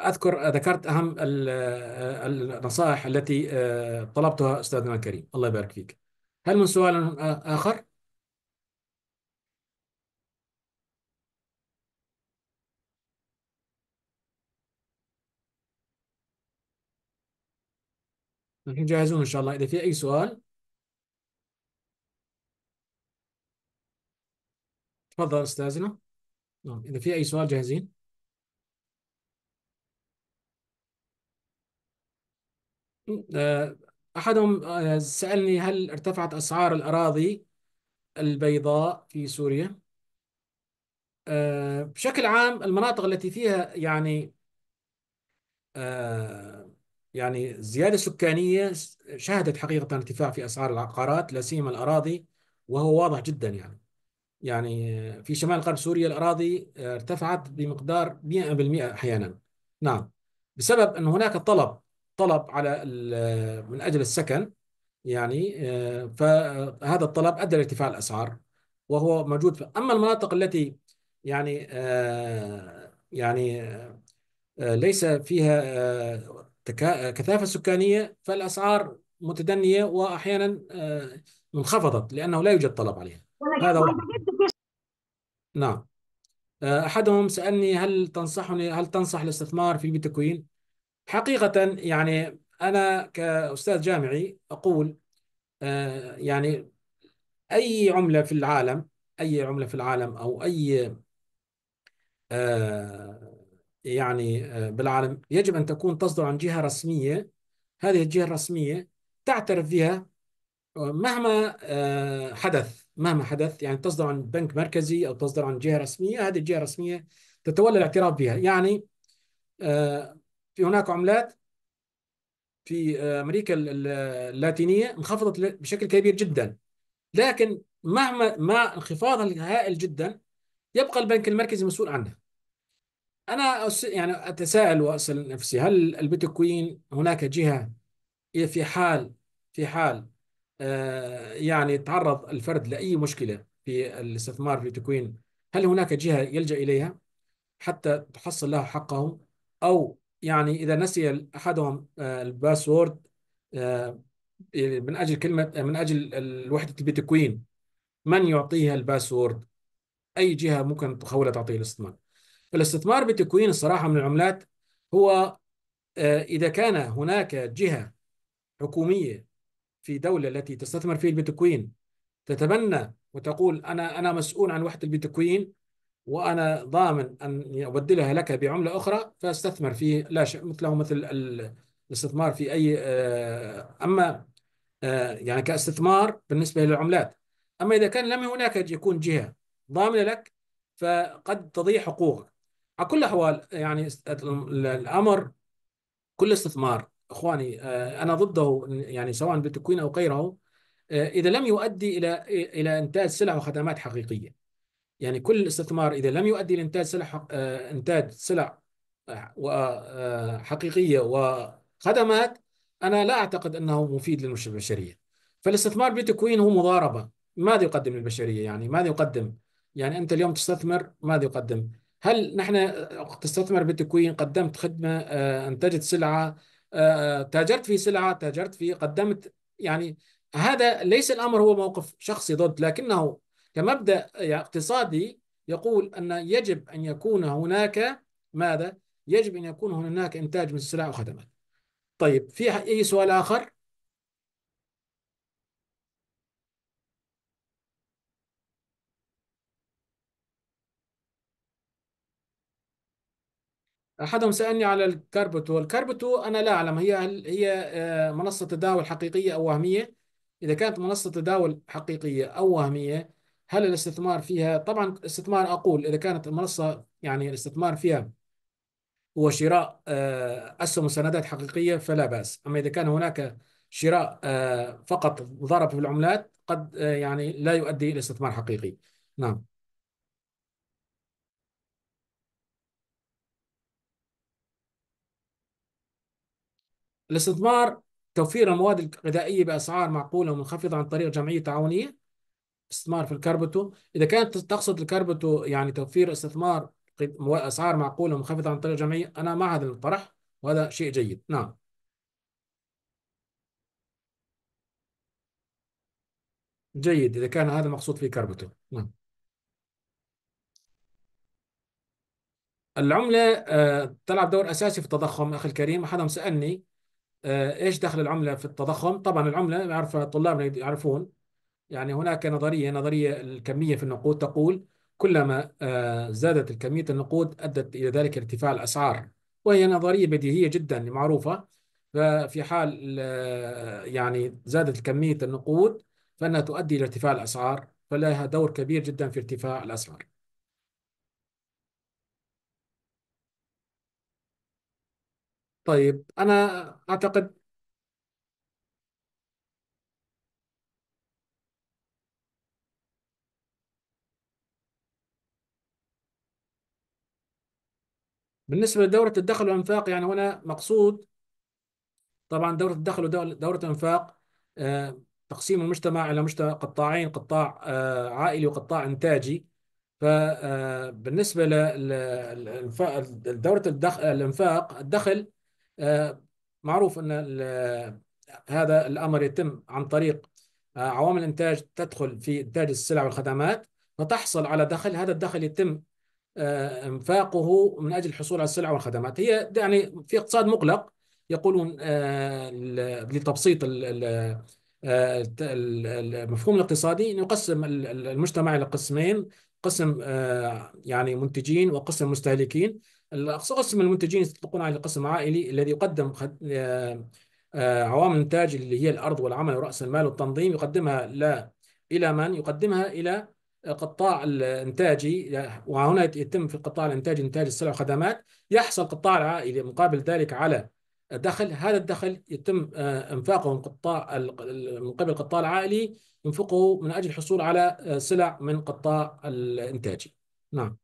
أذكر ذكرت أهم النصائح التي طلبتها أستاذنا الكريم الله يبارك فيك هل من سؤال آخر؟ الحين جاهزون ان شاء الله اذا في اي سؤال تفضل استاذنا نعم، اذا في اي سؤال جاهزين آه، احدهم آه، سالني هل ارتفعت اسعار الاراضي البيضاء في سوريا آه، بشكل عام المناطق التي فيها يعني يعني الزيادة السكانية شهدت حقيقة ارتفاع في أسعار العقارات لا سيما الأراضي وهو واضح جدا يعني يعني في شمال غرب سوريا الأراضي ارتفعت بمقدار 100% أحيانا نعم بسبب أن هناك طلب طلب على من أجل السكن يعني فهذا الطلب أدى لارتفاع الأسعار وهو موجود أما المناطق التي يعني آه، يعني آه، ليس فيها آه، تكا... كثافة سكانية فالأسعار متدنية وأحيانا آه، انخفضت لأنه لا يوجد طلب عليها هذا نعم آه، أحدهم سألني هل تنصحني هل تنصح الاستثمار في البيتكوين؟ حقيقة يعني أنا كأستاذ جامعي أقول آه، يعني أي عملة في العالم أي عملة في العالم أو أي يعني آه، بالعالم يجب أن تكون تصدر عن جهة رسمية هذه الجهة الرسمية تعترف بها آه، مهما آه، حدث مهما حدث يعني تصدر عن بنك مركزي أو تصدر عن جهة رسمية هذه الجهة الرسمية تتولى الاعتراف بها يعني في هناك عملات في أمريكا اللاتينية انخفضت بشكل كبير جدا لكن مهما ما انخفاضها الهائل جدا يبقى البنك المركزي مسؤول عنها انا يعني اتساءل واسال نفسي هل البيتكوين هناك جهه إيه في حال في حال آه، يعني تعرض الفرد لاي مشكله في الاستثمار في البيتكوين هل هناك جهه يلجا اليها حتى تحصل له حقه او يعني اذا نسي احدهم آه، الباسورد آه، يعني من اجل كلمه من اجل وحده البيتكوين من يعطيها الباسورد اي جهه ممكن تحاول تعطيه الاستثمار فالاستثمار بتكوين الصراحة من العملات هو آه، إذا كان هناك جهة حكومية في دولة التي تستثمر في البيتكوين تتبنى وتقول أنا أنا مسؤول عن وحدة البيتكوين وأنا ضامن أن أبدلها لك بعملة أخرى فاستثمر فيه لا شيء مثله مثل الاستثمار في أي آه، أما آه، يعني كاستثمار بالنسبة للعملات أما إذا كان لم هناك يكون جهة ضامنة لك فقد تضيع حقوقك على كل الاحوال يعني الامر كل استثمار اخواني آه، انا ضده يعني سواء بالتكوين او غيره آه، اذا لم يؤدي الى الى انتاج سلع وخدمات حقيقيه يعني كل استثمار اذا لم يؤدي لانتاج سلع انتاج سلع آه، حقيقيه وخدمات انا لا اعتقد انه مفيد للبشريه فالاستثمار بيتكوين هو مضاربه ماذا يقدم للبشريه يعني ماذا يقدم يعني انت اليوم تستثمر ماذا يقدم هل نحن تستثمر بيتكوين قدمت خدمة آه، أنتجت سلعة آه، تاجرت في سلعة تاجرت في قدمت يعني هذا ليس الأمر هو موقف شخصي ضد لكنه كمبدأ اقتصادي يقول أن يجب أن يكون هناك ماذا؟ يجب أن يكون هناك إنتاج من السلع وخدمات. طيب في أي سؤال آخر؟ أحدهم سألني على الكاربتو الكاربتو أنا لا أعلم هي هل هي آه، منصة تداول حقيقية أو وهمية إذا كانت منصة تداول حقيقية أو وهمية هل الاستثمار فيها طبعا استثمار أقول إذا كانت المنصة يعني الاستثمار فيها هو شراء آه، أسهم وسندات حقيقية فلا بأس أما إذا كان هناك شراء آه، فقط ضرب في العملات قد يعني لا يؤدي إلى استثمار حقيقي نعم الاستثمار توفير المواد الغذائية بأسعار معقولة ومنخفضة عن طريق جمعية تعاونية استثمار في الكربتو إذا كانت تقصد الكربتو يعني توفير استثمار أسعار معقولة ومنخفضة عن طريق جمعية أنا مع هذا الطرح وهذا شيء جيد نعم جيد إذا كان هذا مقصود في كربتو نعم العملة آه، تلعب دور أساسي في التضخم أخي الكريم أحدهم سألني آه، ايش دخل العمله في التضخم؟ طبعا العمله عارفه الطلاب يعرفون يعني هناك نظريه نظريه الكميه في النقود تقول كلما آه، زادت الكميه النقود ادت الى ذلك ارتفاع الاسعار وهي نظريه بديهيه جدا معروفه ففي حال آه، يعني زادت كميه النقود فانها تؤدي الى ارتفاع الاسعار فلها دور كبير جدا في ارتفاع الاسعار. طيب أنا أعتقد بالنسبة لدورة الدخل والإنفاق يعني هنا مقصود طبعا دورة الدخل ودورة الإنفاق آه، تقسيم المجتمع إلى مجتمع قطاعين قطاع آه، عائلي وقطاع إنتاجي فبالنسبة آه، لدورة الدخل الإنفاق الدخل معروف ان هذا الامر يتم عن طريق آه، عوامل انتاج تدخل في انتاج السلع والخدمات فتحصل على دخل هذا الدخل يتم آه، انفاقه من اجل الحصول على السلع والخدمات هي يعني في اقتصاد مغلق يقولون آه، لتبسيط المفهوم الاقتصادي يقسم المجتمع الى قسمين قسم يعني منتجين وقسم مستهلكين قسم المنتجين يطلقون عليه قسم عائلي الذي يقدم آه، آه، عوامل الانتاج اللي هي الارض والعمل وراس المال والتنظيم يقدمها لا الى من يقدمها الى القطاع الانتاجي وهنا يتم في القطاع الانتاجي انتاج السلع والخدمات يحصل القطاع العائلي مقابل ذلك على دخل هذا الدخل يتم آه، انفاقه من قطاع من قبل القطاع العائلي ينفقه من اجل الحصول على سلع من قطاع الانتاجي نعم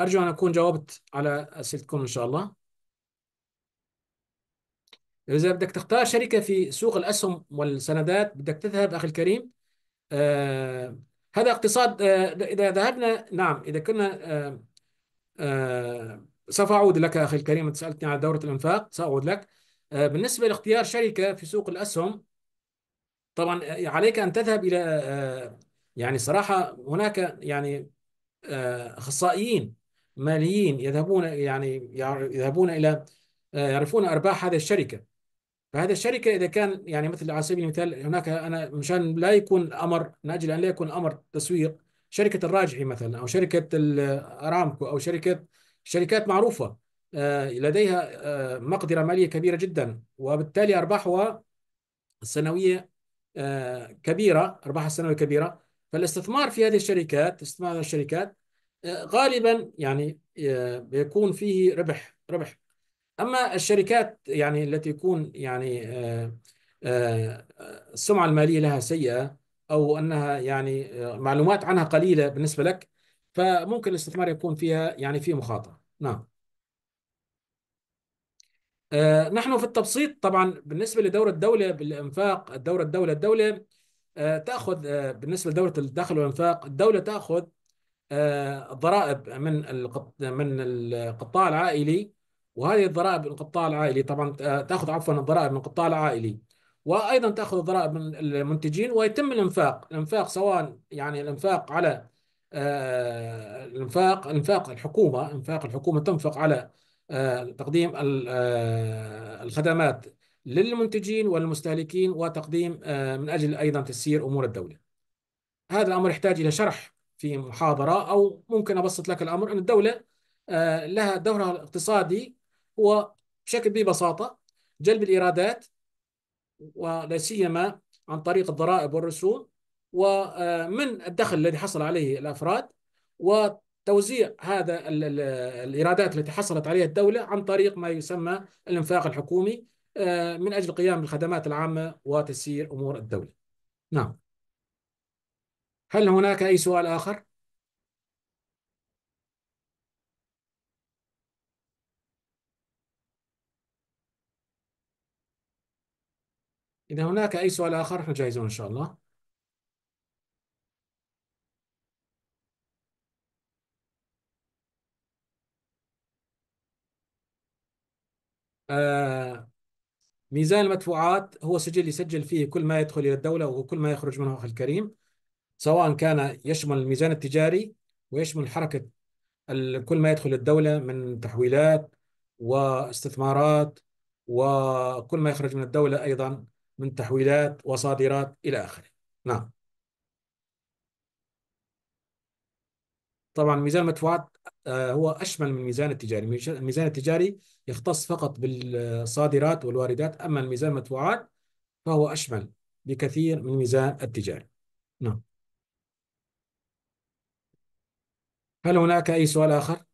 أرجو أن أكون جاوبت على أسئلتكم إن شاء الله إذا بدك تختار شركة في سوق الأسهم والسندات بدك تذهب أخي الكريم آه هذا اقتصاد آه إذا ذهبنا نعم إذا كنا آه آه سوف أعود لك أخي الكريم أنت سألتني عن دورة الإنفاق سأعود لك آه بالنسبة لاختيار شركة في سوق الأسهم طبعا آه، عليك أن تذهب إلى آه يعني صراحة هناك يعني آه، أخصائيين ماليين يذهبون يعني يذهبون الى آه، يعرفون ارباح هذه الشركه فهذه الشركه اذا كان يعني مثل على سبيل المثال هناك انا مشان لا يكون امر من اجل ان لا يكون امر تسويق شركه الراجحي مثلا او شركه ارامكو او شركه شركات معروفه آه، لديها آه، مقدره ماليه كبيره جدا وبالتالي ارباحها السنويه كبيره ارباحها السنويه كبيره فالاستثمار في هذه الشركات استثمار هذه الشركات غالبا يعني آه، بيكون فيه ربح ربح اما الشركات يعني التي يكون يعني آه، آه، السمعه الماليه لها سيئه او انها يعني معلومات عنها قليله بالنسبه لك فممكن الاستثمار يكون فيها يعني فيه مخاطره نعم نحن في التبسيط طبعا بالنسبه لدوره الدوله بالانفاق الدوره الدوله الدوله تاخذ بالنسبه لدوره الدخل والانفاق الدوله تاخذ آه، ضرائب من من القطاع العائلي وهذه الضرائب من القطاع العائلي طبعا آه، تاخذ عفوا الضرائب من القطاع العائلي وايضا تاخذ الضرائب من المنتجين ويتم الانفاق، الانفاق سواء يعني الانفاق على آه، الانفاق انفاق الحكومه، انفاق الحكومه تنفق على تقديم الخدمات للمنتجين والمستهلكين وتقديم من اجل ايضا تسيير امور الدوله. هذا الامر يحتاج الى شرح في محاضرة أو ممكن أبسط لك الأمر أن الدولة آه، لها دورها الاقتصادي هو بشكل ببساطة جلب الإيرادات ولا سيما عن طريق الضرائب والرسوم ومن آه، الدخل الذي حصل عليه الأفراد وتوزيع هذا الإيرادات التي حصلت عليها الدولة عن طريق ما يسمى الإنفاق الحكومي آه، من أجل القيام بالخدمات العامة وتسيير أمور الدولة نعم هل هناك أي سؤال آخر؟ إذا هناك أي سؤال آخر نحن جاهزون إن شاء الله آه، ميزان المدفوعات هو سجل يسجل فيه كل ما يدخل إلى الدولة وكل ما يخرج منها أخي الكريم سواء كان يشمل الميزان التجاري ويشمل حركة كل ما يدخل الدولة من تحويلات واستثمارات وكل ما يخرج من الدولة أيضا من تحويلات وصادرات إلى آخره نعم طبعا ميزان المدفوعات آه، هو أشمل من الميزان التجاري الميزان التجاري يختص فقط بالصادرات والواردات أما الميزان المدفوعات فهو أشمل بكثير من الميزان التجاري نعم هل هناك أي سؤال آخر؟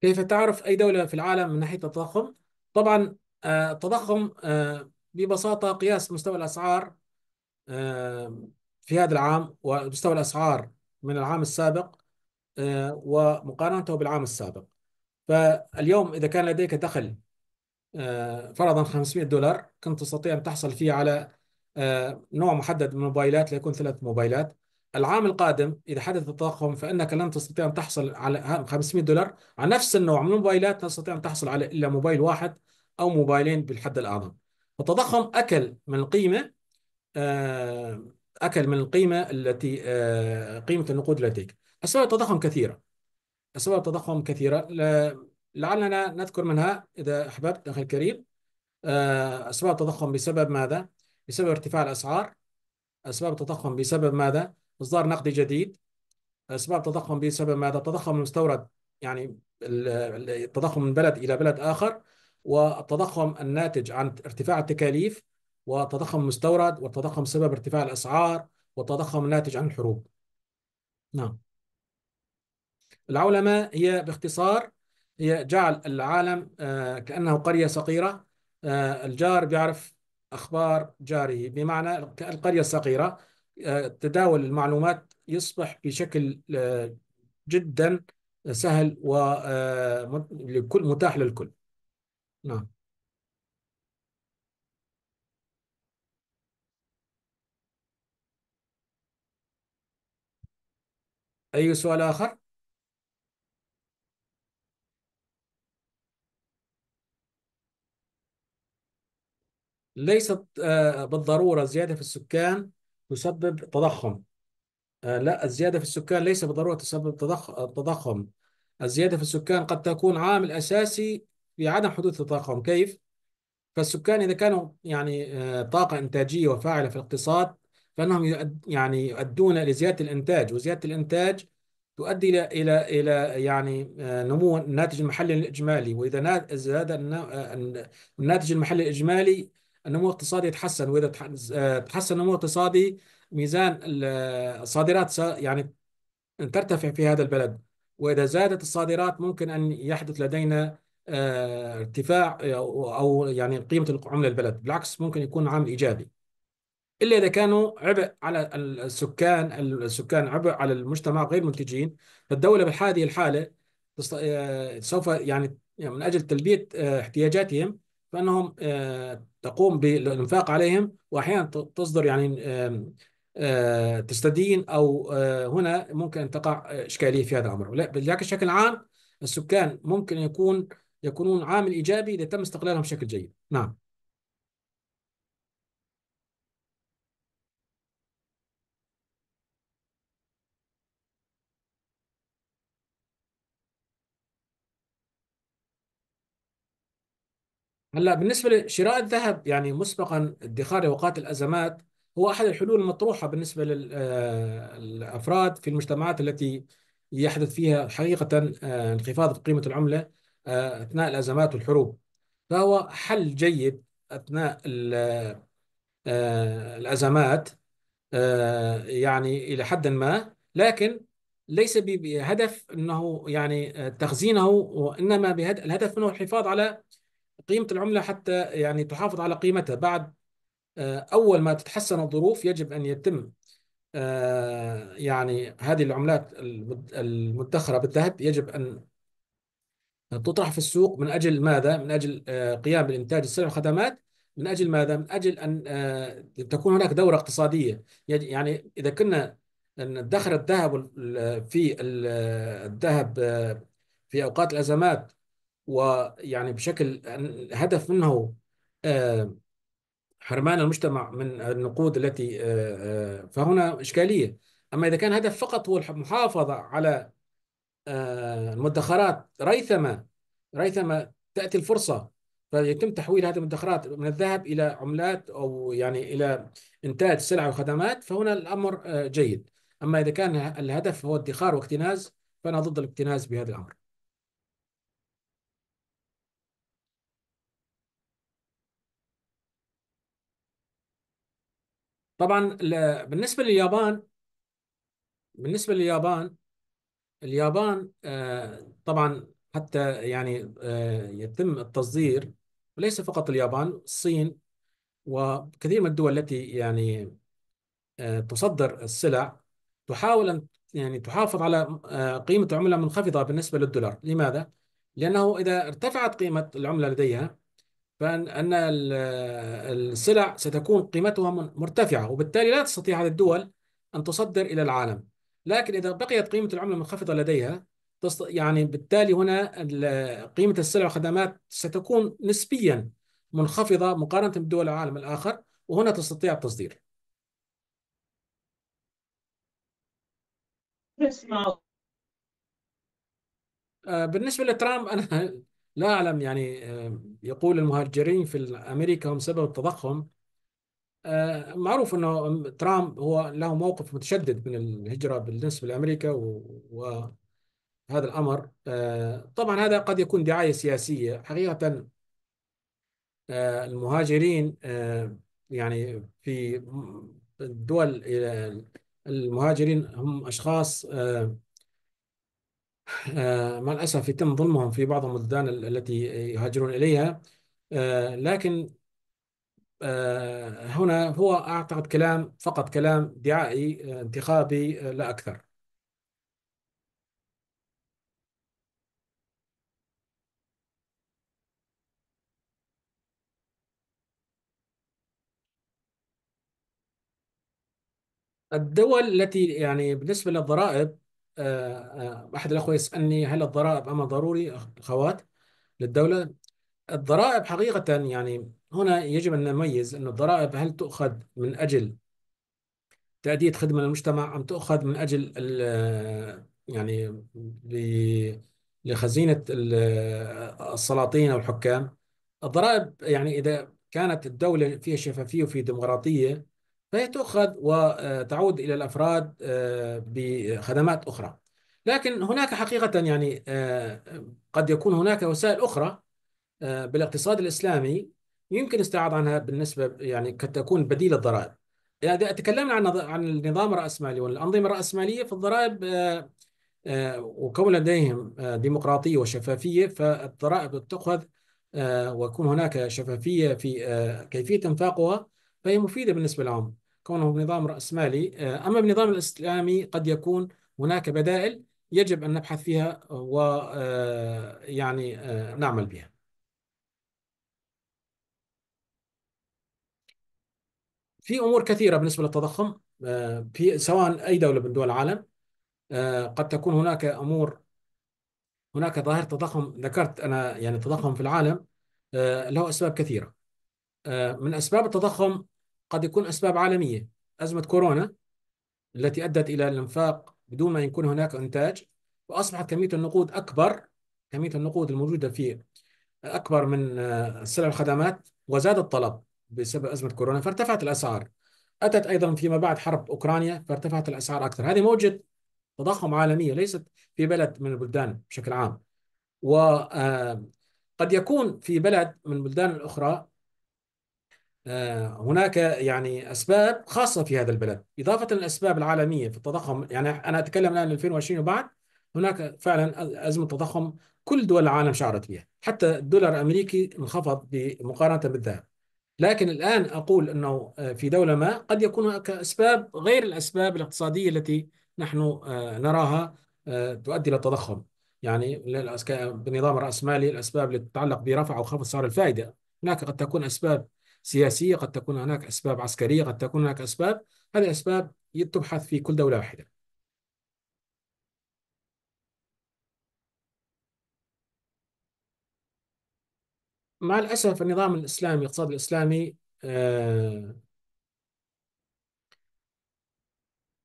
كيف تعرف أي دولة في العالم من ناحية التضخم؟ طبعا التضخم آه، ببساطة قياس مستوى الأسعار آه، في هذا العام ومستوى الأسعار من العام السابق آه، ومقارنته بالعام السابق فاليوم إذا كان لديك دخل فرضا 500 دولار كنت تستطيع أن تحصل فيه على نوع محدد من الموبايلات ليكون ثلاث موبايلات العام القادم إذا حدث التضخم فإنك لن تستطيع أن تحصل على 500 دولار على نفس النوع من الموبايلات لن تستطيع أن تحصل على إلا موبايل واحد أو موبايلين بالحد الأعظم التضخم أكل من القيمة آه، أكل من القيمة التي آه، قيمة النقود لديك أسباب التضخم كثيرة أسباب التضخم كثيرة لعلنا نذكر منها إذا أحببت أخي الكريم أسباب آه، التضخم بسبب ماذا؟ بسبب ارتفاع الأسعار أسباب التضخم بسبب ماذا؟ إصدار نقدي جديد أسباب التضخم بسبب ماذا؟ التضخم المستورد يعني التضخم من بلد إلى بلد آخر والتضخم الناتج عن ارتفاع التكاليف وتضخم المستورد والتضخم سبب ارتفاع الأسعار والتضخم الناتج عن الحروب نعم العولمة هي باختصار هي جعل العالم آه، كأنه قرية صغيرة آه، الجار بيعرف أخبار جاره بمعنى القرية الصغيرة آه، تداول المعلومات يصبح بشكل جدا سهل ومتاح متاح للكل نعم أي سؤال آخر؟ ليست آه، بالضرورة زيادة في السكان تسبب تضخم آه، لا الزيادة في السكان ليس بالضرورة تسبب تضخم الزيادة في السكان قد تكون عامل أساسي في عدم حدوث لطاقة وكيف؟ فالسكان إذا كانوا يعني آه، طاقة إنتاجية وفاعلة في الاقتصاد فإنهم يعني يؤدون لزيادة الإنتاج وزيادة الإنتاج تؤدي إلى إلى إلى يعني آه، نمو الناتج المحلي الإجمالي وإذا زاد آه، الناتج المحلي الإجمالي النمو الاقتصادي يتحسن وإذا تحسن النمو الاقتصادي ميزان الصادرات يعني ترتفع في هذا البلد وإذا زادت الصادرات ممكن أن يحدث لدينا آه، ارتفاع او يعني قيمه عمله البلد بالعكس ممكن يكون عامل ايجابي الا اذا كانوا عبء على السكان السكان عبء على المجتمع غير منتجين فالدوله بهذه الحاله آه، سوف يعني،, يعني من اجل تلبيه آه، احتياجاتهم فانهم تقوم بالانفاق عليهم واحيانا تصدر يعني تستدين او هنا ممكن ان تقع اشكاليه في هذا الامر لكن بشكل عام السكان ممكن يكون يكونون عامل إيجابي إذا تم استقلالهم بشكل جيد نعم هلا بالنسبه لشراء الذهب يعني مسبقا ادخار اوقات الازمات هو احد الحلول المطروحه بالنسبه للافراد آه، في المجتمعات التي يحدث فيها حقيقه آه، انخفاض قيمه العمله آه، أثناء الأزمات والحروب فهو حل جيد أثناء آه، الأزمات آه، يعني إلى حد ما لكن ليس بهدف أنه يعني تخزينه وإنما الهدف منه الحفاظ على قيمة العملة حتى يعني تحافظ على قيمتها بعد أول ما تتحسن الظروف يجب أن يتم يعني هذه العملات المدخرة بالذهب يجب أن تطرح في السوق من أجل ماذا؟ من أجل آه، قيام بالإنتاج السلع والخدمات من أجل ماذا؟ من أجل أن آه، تكون هناك دورة اقتصادية يعني إذا كنا ندخر الذهب في آه، الذهب في أوقات الأزمات ويعني بشكل الهدف منه حرمان المجتمع من النقود التي فهنا إشكالية أما إذا كان هدف فقط هو المحافظة على المدخرات آه، ريثما ريثما تأتي الفرصة فيتم تحويل هذه المدخرات من الذهب إلى عملات أو يعني إلى إنتاج سلع وخدمات فهنا الأمر آه، جيد أما إذا كان الهدف هو ادخار واكتناز فأنا ضد الاكتناز بهذا الأمر طبعا بالنسبة لليابان بالنسبة لليابان اليابان آه، طبعا حتى يعني آه، يتم التصدير وليس فقط اليابان الصين وكثير من الدول التي يعني آه، تصدر السلع تحاول أن يعني تحافظ على قيمة عملة منخفضة بالنسبة للدولار لماذا؟ لأنه إذا ارتفعت قيمة العملة لديها فأن السلع ستكون قيمتها مرتفعة وبالتالي لا تستطيع هذه الدول أن تصدر إلى العالم لكن إذا بقيت قيمة العملة منخفضة لديها يعني بالتالي هنا قيمة السلع والخدمات ستكون نسبيا منخفضة مقارنة بدول العالم الآخر وهنا تستطيع التصدير آه، بالنسبة لترامب أنا لا أعلم يعني آه، يقول المهاجرين في أمريكا هم سبب التضخم آه، معروف انه ترامب هو له موقف متشدد من الهجره بالنسبه لامريكا وهذا الامر آه، طبعا هذا قد يكون دعايه سياسيه حقيقه آه، المهاجرين يعني في الدول المهاجرين هم اشخاص مع الاسف يتم ظلمهم في بعض البلدان التي يهاجرون اليها لكن آه، هنا هو أعتقد كلام فقط كلام دعائي آه، انتخابي آه، لا أكثر الدول التي يعني بالنسبة للضرائب أحد الأخوة يسألني هل الضرائب أمر ضروري أخوات للدولة الضرائب حقيقة يعني هنا يجب أن نميز أن الضرائب هل تؤخذ من أجل تأدية خدمة للمجتمع أم تؤخذ من أجل يعني لخزينة السلاطين أو الحكام الضرائب يعني إذا كانت الدولة فيها شفافية وفي ديمقراطية فهي تؤخذ وتعود إلى الأفراد بخدمات أخرى لكن هناك حقيقة يعني قد يكون هناك وسائل أخرى بالاقتصاد الإسلامي يمكن استعاض عنها بالنسبه يعني قد تكون بديل الضرائب. اذا يعني تكلمنا عن عن النظام الراسمالي والانظمه الراسماليه في الضرائب آه، آه، وكون لديهم آه، ديمقراطيه وشفافيه فالضرائب تؤخذ ويكون هناك شفافيه في كيفيه انفاقها فهي مفيده بالنسبه لهم كونه نظام راسمالي اما بالنظام الاسلامي قد يكون هناك بدائل يجب ان نبحث فيها ويعني نعمل بها في امور كثيره بالنسبه للتضخم آه، في سواء اي دوله من دول العالم آه، قد تكون هناك امور هناك ظاهره تضخم ذكرت انا يعني التضخم في العالم آه، له اسباب كثيره من اسباب التضخم قد يكون اسباب عالميه ازمه كورونا التي ادت الى الانفاق بدون ما يكون هناك انتاج واصبحت كميه النقود اكبر كميه النقود الموجوده في اكبر من سلع الخدمات وزاد الطلب بسبب أزمة كورونا فارتفعت الأسعار أتت أيضا فيما بعد حرب أوكرانيا فارتفعت الأسعار أكثر هذه موجة تضخم عالمية ليست في بلد من البلدان بشكل عام وقد آه، يكون في بلد من البلدان الأخرى آه، هناك يعني أسباب خاصة في هذا البلد إضافة للأسباب العالمية في التضخم يعني أنا أتكلم الآن 2020 وبعد هناك فعلا أزمة تضخم كل دول العالم شعرت بها حتى الدولار الأمريكي انخفض بمقارنه بالذهب لكن الآن أقول أنه آه، في دولة ما قد يكون أسباب غير الأسباب الاقتصادية التي نحن آه، نراها آه، تؤدي إلى التضخم يعني بالنظام الرأسمالي الأسباب التي تتعلق برفع أو خفض سعر الفائدة هناك قد تكون أسباب سياسية قد تكون هناك أسباب عسكرية قد تكون هناك أسباب هذه أسباب تبحث في كل دولة واحدة مع الأسف النظام الإسلامي الاقتصاد الإسلامي آه،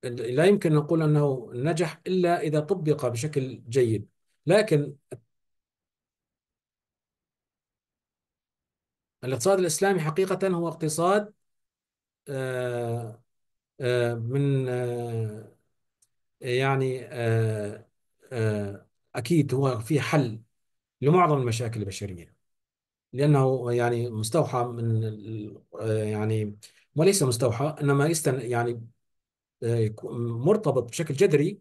لا يمكن نقول أنه نجح إلا إذا طبق بشكل جيد لكن الاقتصاد الإسلامي حقيقة هو اقتصاد آه، آه، من يعني أكيد هو في حل لمعظم المشاكل البشرية لأنه يعني مستوحى من آه، يعني وليس مستوحى إنما يستن يعني آه، مرتبط بشكل جذري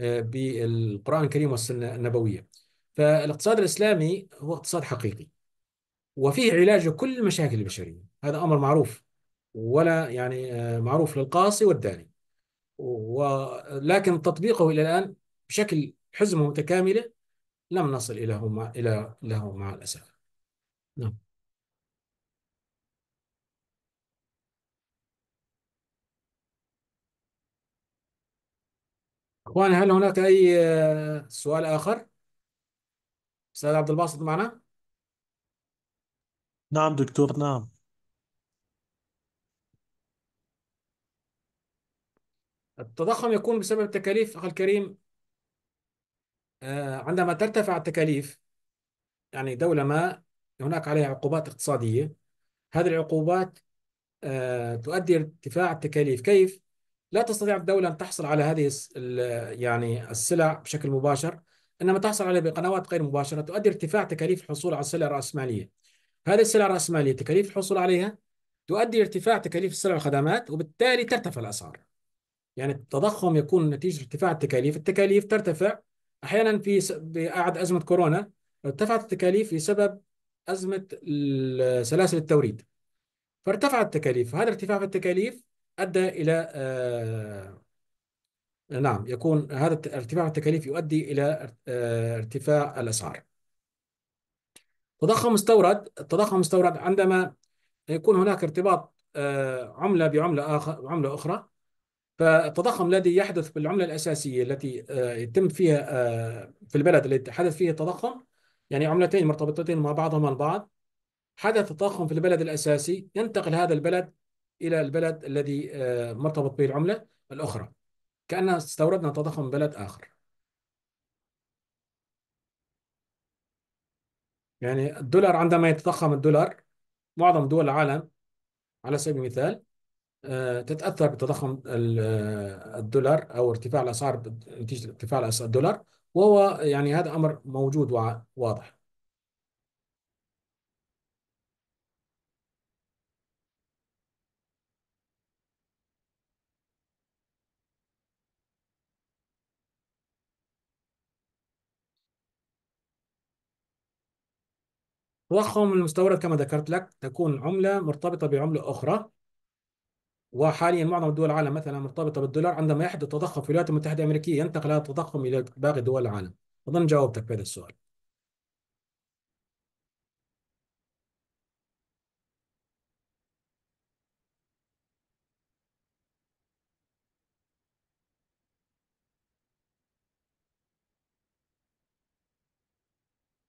آه، بالقرآن الكريم والسنة النبوية فالاقتصاد الإسلامي هو اقتصاد حقيقي وفيه علاج كل المشاكل البشرية هذا أمر معروف ولا يعني معروف للقاصي والداني ولكن تطبيقه إلى الآن بشكل حزمة متكاملة لم نصل إلى مع, إلى له مع الأسف نعم اخوان هل هناك اي آه، سؤال اخر استاذ عبد الباسط معنا نعم دكتور نعم التضخم يكون بسبب تكاليف اخي الكريم آه، عندما ترتفع التكاليف يعني دولة ما هناك عليها عقوبات اقتصادية هذه العقوبات آه، تؤدي إلى ارتفاع التكاليف كيف؟ لا تستطيع الدولة أن تحصل على هذه يعني السلع بشكل مباشر إنما تحصل عليها بقنوات غير مباشرة تؤدي ارتفاع تكاليف الحصول على السلع الرأسمالية هذه السلع الرأسمالية تكاليف الحصول عليها تؤدي ارتفاع تكاليف السلع والخدمات وبالتالي ترتفع الأسعار يعني التضخم يكون نتيجة ارتفاع التكاليف التكاليف ترتفع أحيانا في بعد أزمة كورونا ارتفعت التكاليف بسبب أزمة سلاسل التوريد فارتفعت التكاليف هذا ارتفاع في التكاليف أدى إلى آه نعم يكون هذا ارتفاع التكاليف يؤدي إلى آه ارتفاع الأسعار تضخم مستورد التضخم مستورد عندما يكون هناك ارتباط آه عملة بعملة آخر عملة أخرى فالتضخم الذي يحدث بالعملة الأساسية التي آه، يتم فيها آه، في البلد التي حدث فيه التضخم يعني عملتين مرتبطتين مع بعضهما البعض حدث تضخم في البلد الأساسي ينتقل هذا البلد إلى البلد الذي آه، مرتبط به العملة الأخرى كأننا استوردنا تضخم بلد آخر يعني الدولار عندما يتضخم الدولار معظم دول العالم على سبيل المثال آه، تتأثر بتضخم آه، الدولار أو ارتفاع الأسعار نتيجة ارتفاع الدولار وهو يعني هذا أمر موجود وواضح توخم المستورد كما ذكرت لك تكون عملة مرتبطة بعملة أخرى وحاليا معظم دول العالم مثلا مرتبطه بالدولار عندما يحدث تضخم في الولايات المتحده الامريكيه ينتقل هذا التضخم الى باقي دول العالم اظن جاوبتك في هذا السؤال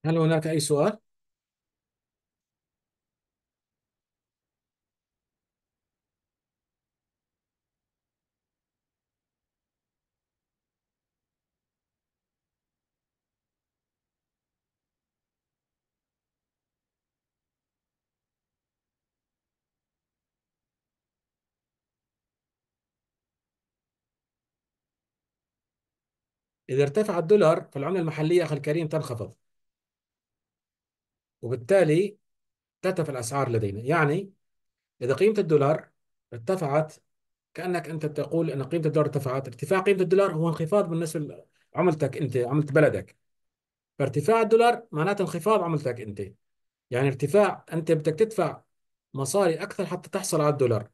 هل هناك اي سؤال إذا ارتفع الدولار فالعملة المحلية أخي الكريم تنخفض وبالتالي ترتفع الأسعار لدينا يعني إذا قيمة الدولار ارتفعت كأنك أنت تقول أن قيمة الدولار ارتفعت ارتفاع قيمة الدولار هو انخفاض بالنسبة لعملتك أنت عملة بلدك فارتفاع الدولار معناته انخفاض عملتك أنت يعني ارتفاع أنت بدك تدفع مصاري أكثر حتى تحصل على الدولار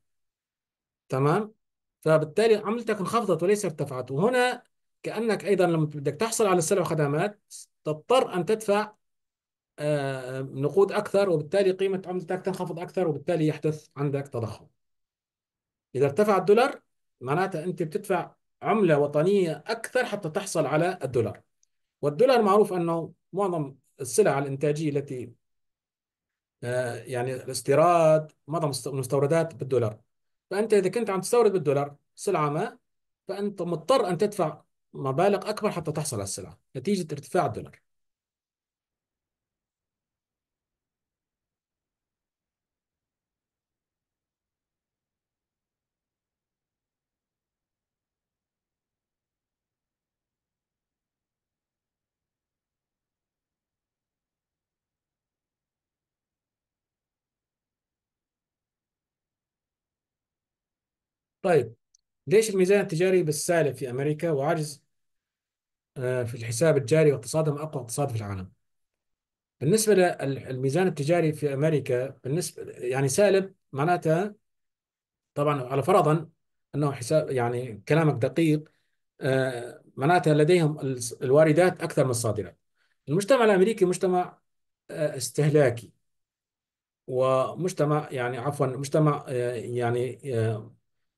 تمام فبالتالي عملتك انخفضت وليس ارتفعت وهنا كانك ايضا لما بدك تحصل على السلع وخدمات تضطر ان تدفع آه، نقود اكثر وبالتالي قيمه عملتك تنخفض اكثر وبالتالي يحدث عندك تضخم. اذا ارتفع الدولار معناتها انت بتدفع عمله وطنيه اكثر حتى تحصل على الدولار. والدولار معروف انه معظم السلع الانتاجيه التي آه، يعني الاستيراد معظم المستوردات بالدولار. فانت اذا كنت عم تستورد بالدولار سلعه ما فانت مضطر ان تدفع مبالغ أكبر حتى تحصل على السلعة نتيجة ارتفاع الدولار طيب ليش الميزان التجاري بالسالب في أمريكا وعجز آه، في الحساب الجاري واقتصادهم أقوى اقتصاد في العالم بالنسبة للميزان التجاري في أمريكا بالنسبة يعني سالب معناتها طبعا على فرضا أنه حساب يعني كلامك دقيق آه، معناتها لديهم الواردات أكثر من الصادرات المجتمع الأمريكي مجتمع آه، استهلاكي ومجتمع يعني عفوا مجتمع يعني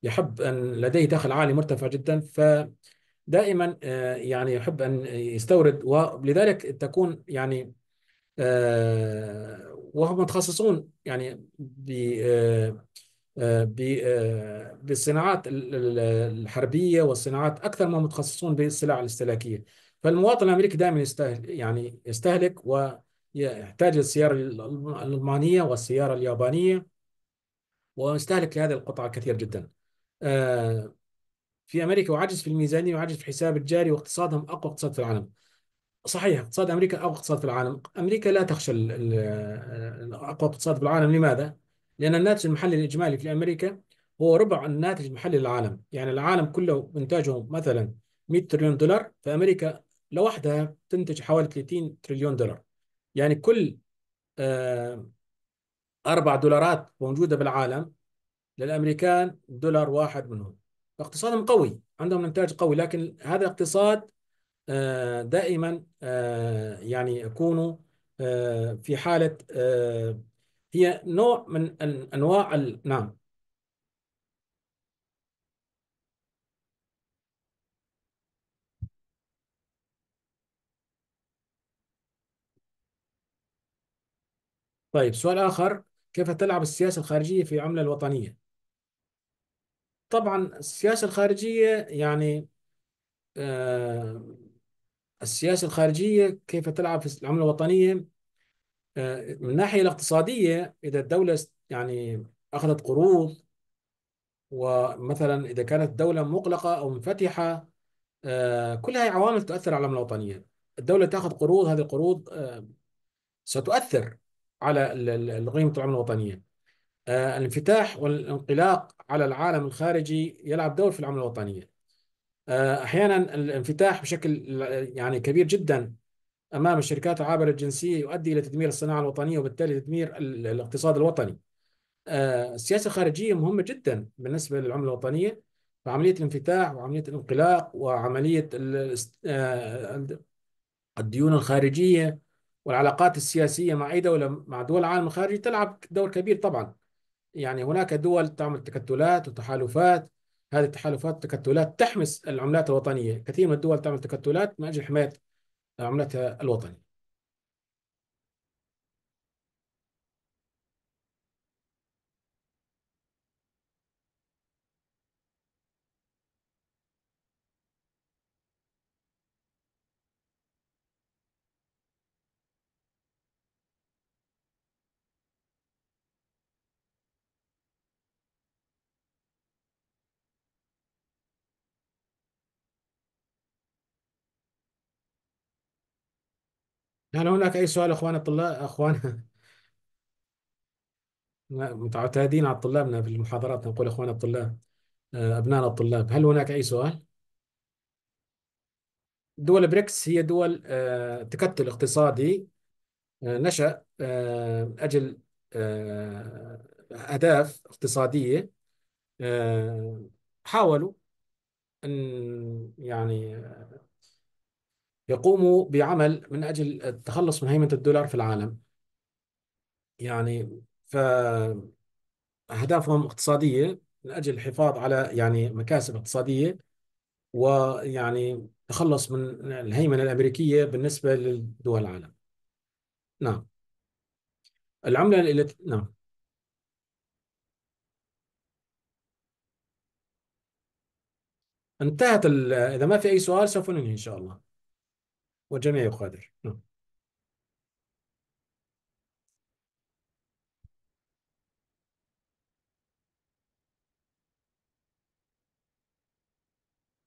يحب أن لديه دخل عالي مرتفع جدا فدائما آه، يعني يحب أن يستورد ولذلك تكون يعني آه، وهم متخصصون يعني آه، بالصناعات الحربية والصناعات أكثر ما متخصصون بالسلع الاستهلاكية فالمواطن الأمريكي دائما يستهلك يعني يستهلك ويحتاج السيارة الألمانية والسيارة اليابانية ويستهلك هذه القطع كثير جدا آه، في امريكا وعجز في الميزانيه وعجز في الحساب الجاري واقتصادهم اقوى اقتصاد في العالم صحيح اقتصاد امريكا اقوى اقتصاد في العالم امريكا لا تخشى اقوى اقتصاد في العالم لماذا لان الناتج المحلي الاجمالي في امريكا هو ربع الناتج المحلي للعالم يعني العالم كله انتاجه مثلا 100 تريليون دولار فامريكا لوحدها تنتج حوالي 30 تريليون دولار يعني كل آه، أربع دولارات موجودة بالعالم للامريكان دولار واحد منهم فاقتصادهم قوي عندهم انتاج قوي لكن هذا الاقتصاد آه، دائما آه، يعني يكونوا آه، في حالة هي نوع من أنواع نعم طيب سؤال آخر كيف تلعب السياسة الخارجية في العمله الوطنية طبعا السياسة الخارجية يعني آه السياسة الخارجية كيف تلعب في العملة الوطنية آه من الناحية الاقتصادية إذا الدولة يعني أخذت قروض ومثلا إذا كانت الدولة مغلقة أو منفتحة آه هذه عوامل تؤثر على العملة الوطنية الدولة تأخذ قروض هذه القروض آه، ستؤثر على قيمة العملة الوطنية آه، الانفتاح والانقلاق على العالم الخارجي يلعب دور في العمله الوطنيه آه، احيانا الانفتاح بشكل يعني كبير جدا امام الشركات العابره الجنسيه يؤدي الى تدمير الصناعه الوطنيه وبالتالي تدمير الاقتصاد الوطني آه، السياسه الخارجيه مهمه جدا بالنسبه للعمله الوطنيه فعمليه الانفتاح وعمليه الانقلاق وعمليه آه، الديون الخارجيه والعلاقات السياسيه مع اي دوله مع دول العالم الخارجي تلعب دور كبير طبعا يعني هناك دول تعمل تكتلات وتحالفات هذه التحالفات تكتلات تحمس العملات الوطنية كثير من الدول تعمل تكتلات من أجل حماية عملتها الوطنية هل هناك أي سؤال أخوان الطلاب أخوان متعتادين على طلابنا في المحاضرات نقول أخوان الطلاب آه، أبنائنا الطلاب هل هناك أي سؤال؟ دول بريكس هي دول آه، تكتل اقتصادي آه، نشأ أجل أهداف اقتصادية حاولوا أن يعني يقوموا بعمل من أجل التخلص من هيمنة الدولار في العالم يعني ف اهدافهم اقتصادية من أجل الحفاظ على يعني مكاسب اقتصادية ويعني تخلص من الهيمنة الأمريكية بالنسبة لدول العالم نعم العملة التي نعم انتهت ال... إذا ما في أي سؤال سوف ننهي إن شاء الله والجميع يقادر نعم.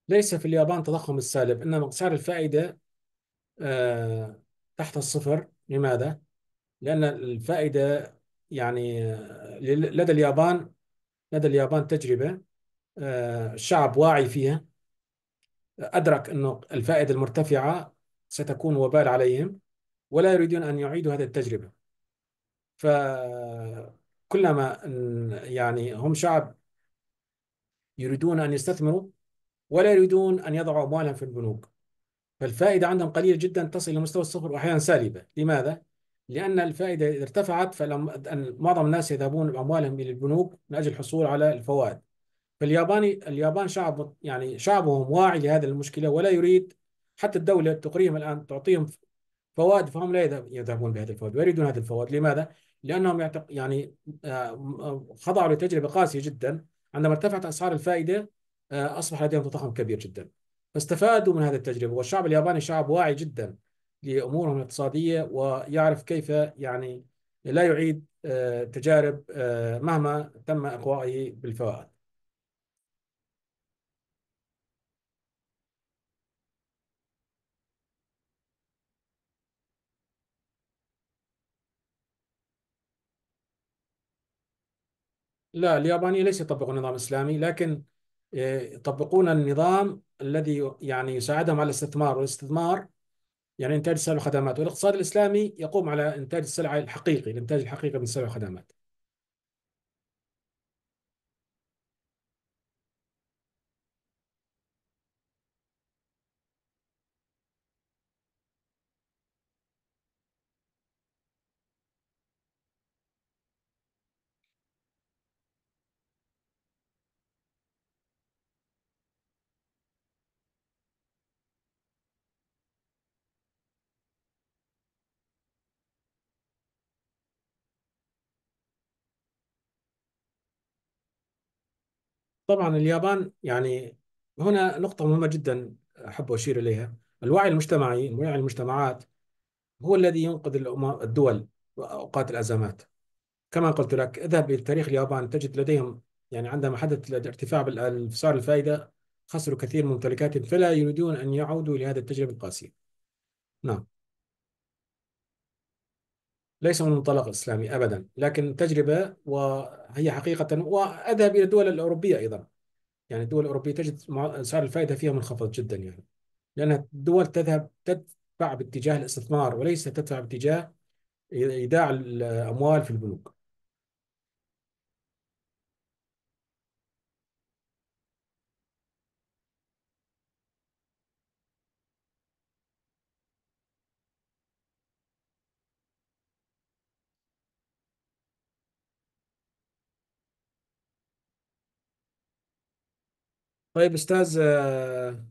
ليس في اليابان تضخم السالب إنما سعر الفائدة آه، تحت الصفر لماذا؟ لأن الفائدة يعني آه، لدى اليابان لدى اليابان تجربة الشعب آه، واعي فيها أدرك أنه الفائدة المرتفعة ستكون وبال عليهم ولا يريدون أن يعيدوا هذه التجربة فكلما يعني هم شعب يريدون أن يستثمروا ولا يريدون أن يضعوا أموالهم في البنوك فالفائدة عندهم قليلة جدا تصل إلى مستوى الصفر وأحيانا سالبة لماذا؟ لأن الفائدة إذا ارتفعت معظم الناس يذهبون بأموالهم إلى البنوك من أجل الحصول على الفوائد فالياباني اليابان شعب يعني شعبهم واعي لهذه المشكلة ولا يريد حتى الدوله تقريهم الان تعطيهم فوائد فهم لا يذهبون بهذه الفوائد ويريدون هذه الفوائد لماذا؟ لانهم يعتق يعني آه، آه، خضعوا لتجربه قاسيه جدا عندما ارتفعت اسعار الفائده آه، اصبح لديهم تضخم كبير جدا فاستفادوا من هذه التجربه والشعب الياباني شعب واعي جدا لامورهم الاقتصاديه ويعرف كيف يعني لا يعيد تجارب مهما تم اقوائه بالفوائد لا اليابانيين ليس يطبقون النظام الاسلامي لكن آه، يطبقون النظام الذي يعني يساعدهم على الاستثمار والاستثمار يعني انتاج السلع والخدمات والاقتصاد الاسلامي يقوم على انتاج السلع الحقيقي الانتاج الحقيقي من السلع والخدمات طبعا اليابان يعني هنا نقطة مهمة جدا أحب أشير إليها الوعي المجتمعي وعي المجتمعات هو الذي ينقذ الدول وأوقات الأزمات كما قلت لك اذهب إلى تاريخ اليابان تجد لديهم يعني عندما حدث الارتفاع بالانفصال الفائدة خسروا كثير من ممتلكاتهم فلا يريدون أن يعودوا لهذه التجربة القاسية نعم ليس من منطلق إسلامي أبدا لكن تجربة وهي حقيقة وأذهب إلى الدول الأوروبية أيضا يعني الدول الأوروبية تجد سعر الفائدة فيها منخفض جدا يعني لان الدول تذهب تدفع باتجاه الاستثمار وليس تدفع باتجاه إيداع الأموال في البنوك طيب استاذ آه،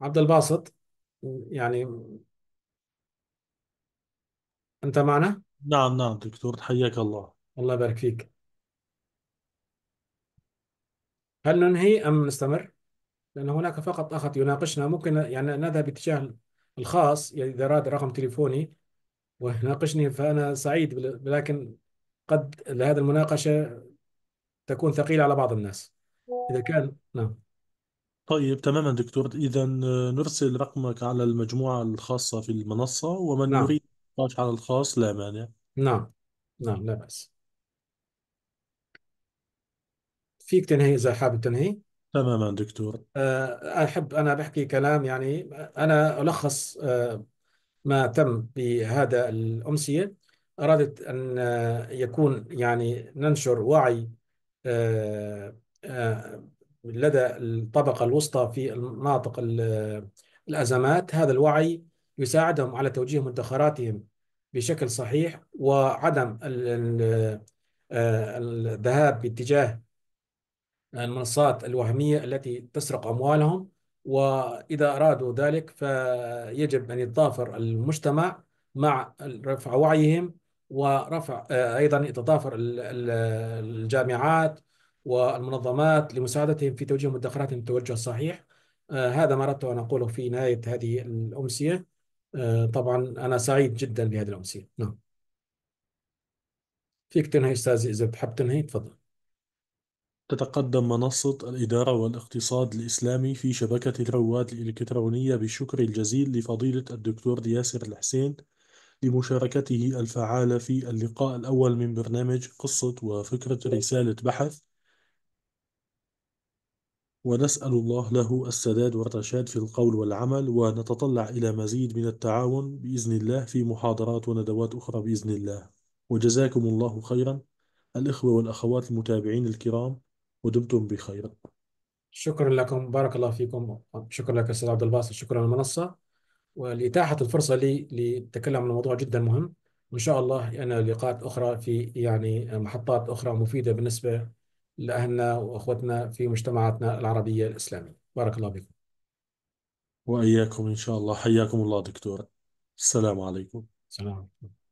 عبد الباسط يعني انت معنا نعم نعم دكتور حياك الله الله يبارك فيك هل ننهي ام نستمر لان هناك فقط أخت يناقشنا ممكن يعني نذهب باتجاه الخاص يعني اذا اراد رقم تليفوني ويناقشني فانا سعيد لكن قد هذه المناقشه تكون ثقيله على بعض الناس اذا كان نعم طيب تماما دكتور إذا آه، نرسل رقمك على المجموعة الخاصة في المنصة ومن نعم يريد النقاش على الخاص لا مانع نعم نعم لا بأس فيك تنهي إذا حابب تنهي تماما دكتور آه، أحب أنا بحكي كلام يعني أنا ألخص آه، ما تم بهذا الأمسية أرادت أن يكون يعني ننشر وعي لدى الطبقة الوسطى في مناطق الأزمات هذا الوعي يساعدهم على توجيه مدخراتهم بشكل صحيح وعدم آه، الذهاب باتجاه المنصات الوهمية التي تسرق أموالهم وإذا أرادوا ذلك فيجب أن يتضافر المجتمع مع رفع وعيهم ورفع آه، أيضا يتضافر الجامعات والمنظمات لمساعدتهم في توجيه مدخراتهم بالتوجه الصحيح آه، هذا ما أردت أن أقوله في نهاية هذه الأمسية آه، طبعا أنا سعيد جدا بهذه الأمسية نعم فيك تنهي أستاذي إذا بتحب تنهي تفضل تتقدم منصة الإدارة والاقتصاد الإسلامي في شبكة الرواد الإلكترونية بالشكر الجزيل لفضيلة الدكتور ياسر الحسين لمشاركته الفعالة في اللقاء الأول من برنامج قصة وفكرة رسالة بحث ونسأل الله له السداد والرشاد في القول والعمل ونتطلع إلى مزيد من التعاون بإذن الله في محاضرات وندوات أخرى بإذن الله وجزاكم الله خيرا الإخوة والأخوات المتابعين الكرام ودمتم بخير شكرا لكم بارك الله فيكم شكرا لك أستاذ عبد الباسط شكرا للمنصة ولإتاحة الفرصة لي للتكلم عن موضوع جدا مهم وإن شاء الله أنا لقاءات أخرى في يعني محطات أخرى مفيدة بالنسبة لأهلنا وأخوتنا في مجتمعاتنا العربية الإسلامية بارك الله بكم وإياكم إن شاء الله حياكم الله دكتور السلام عليكم سلام عليكم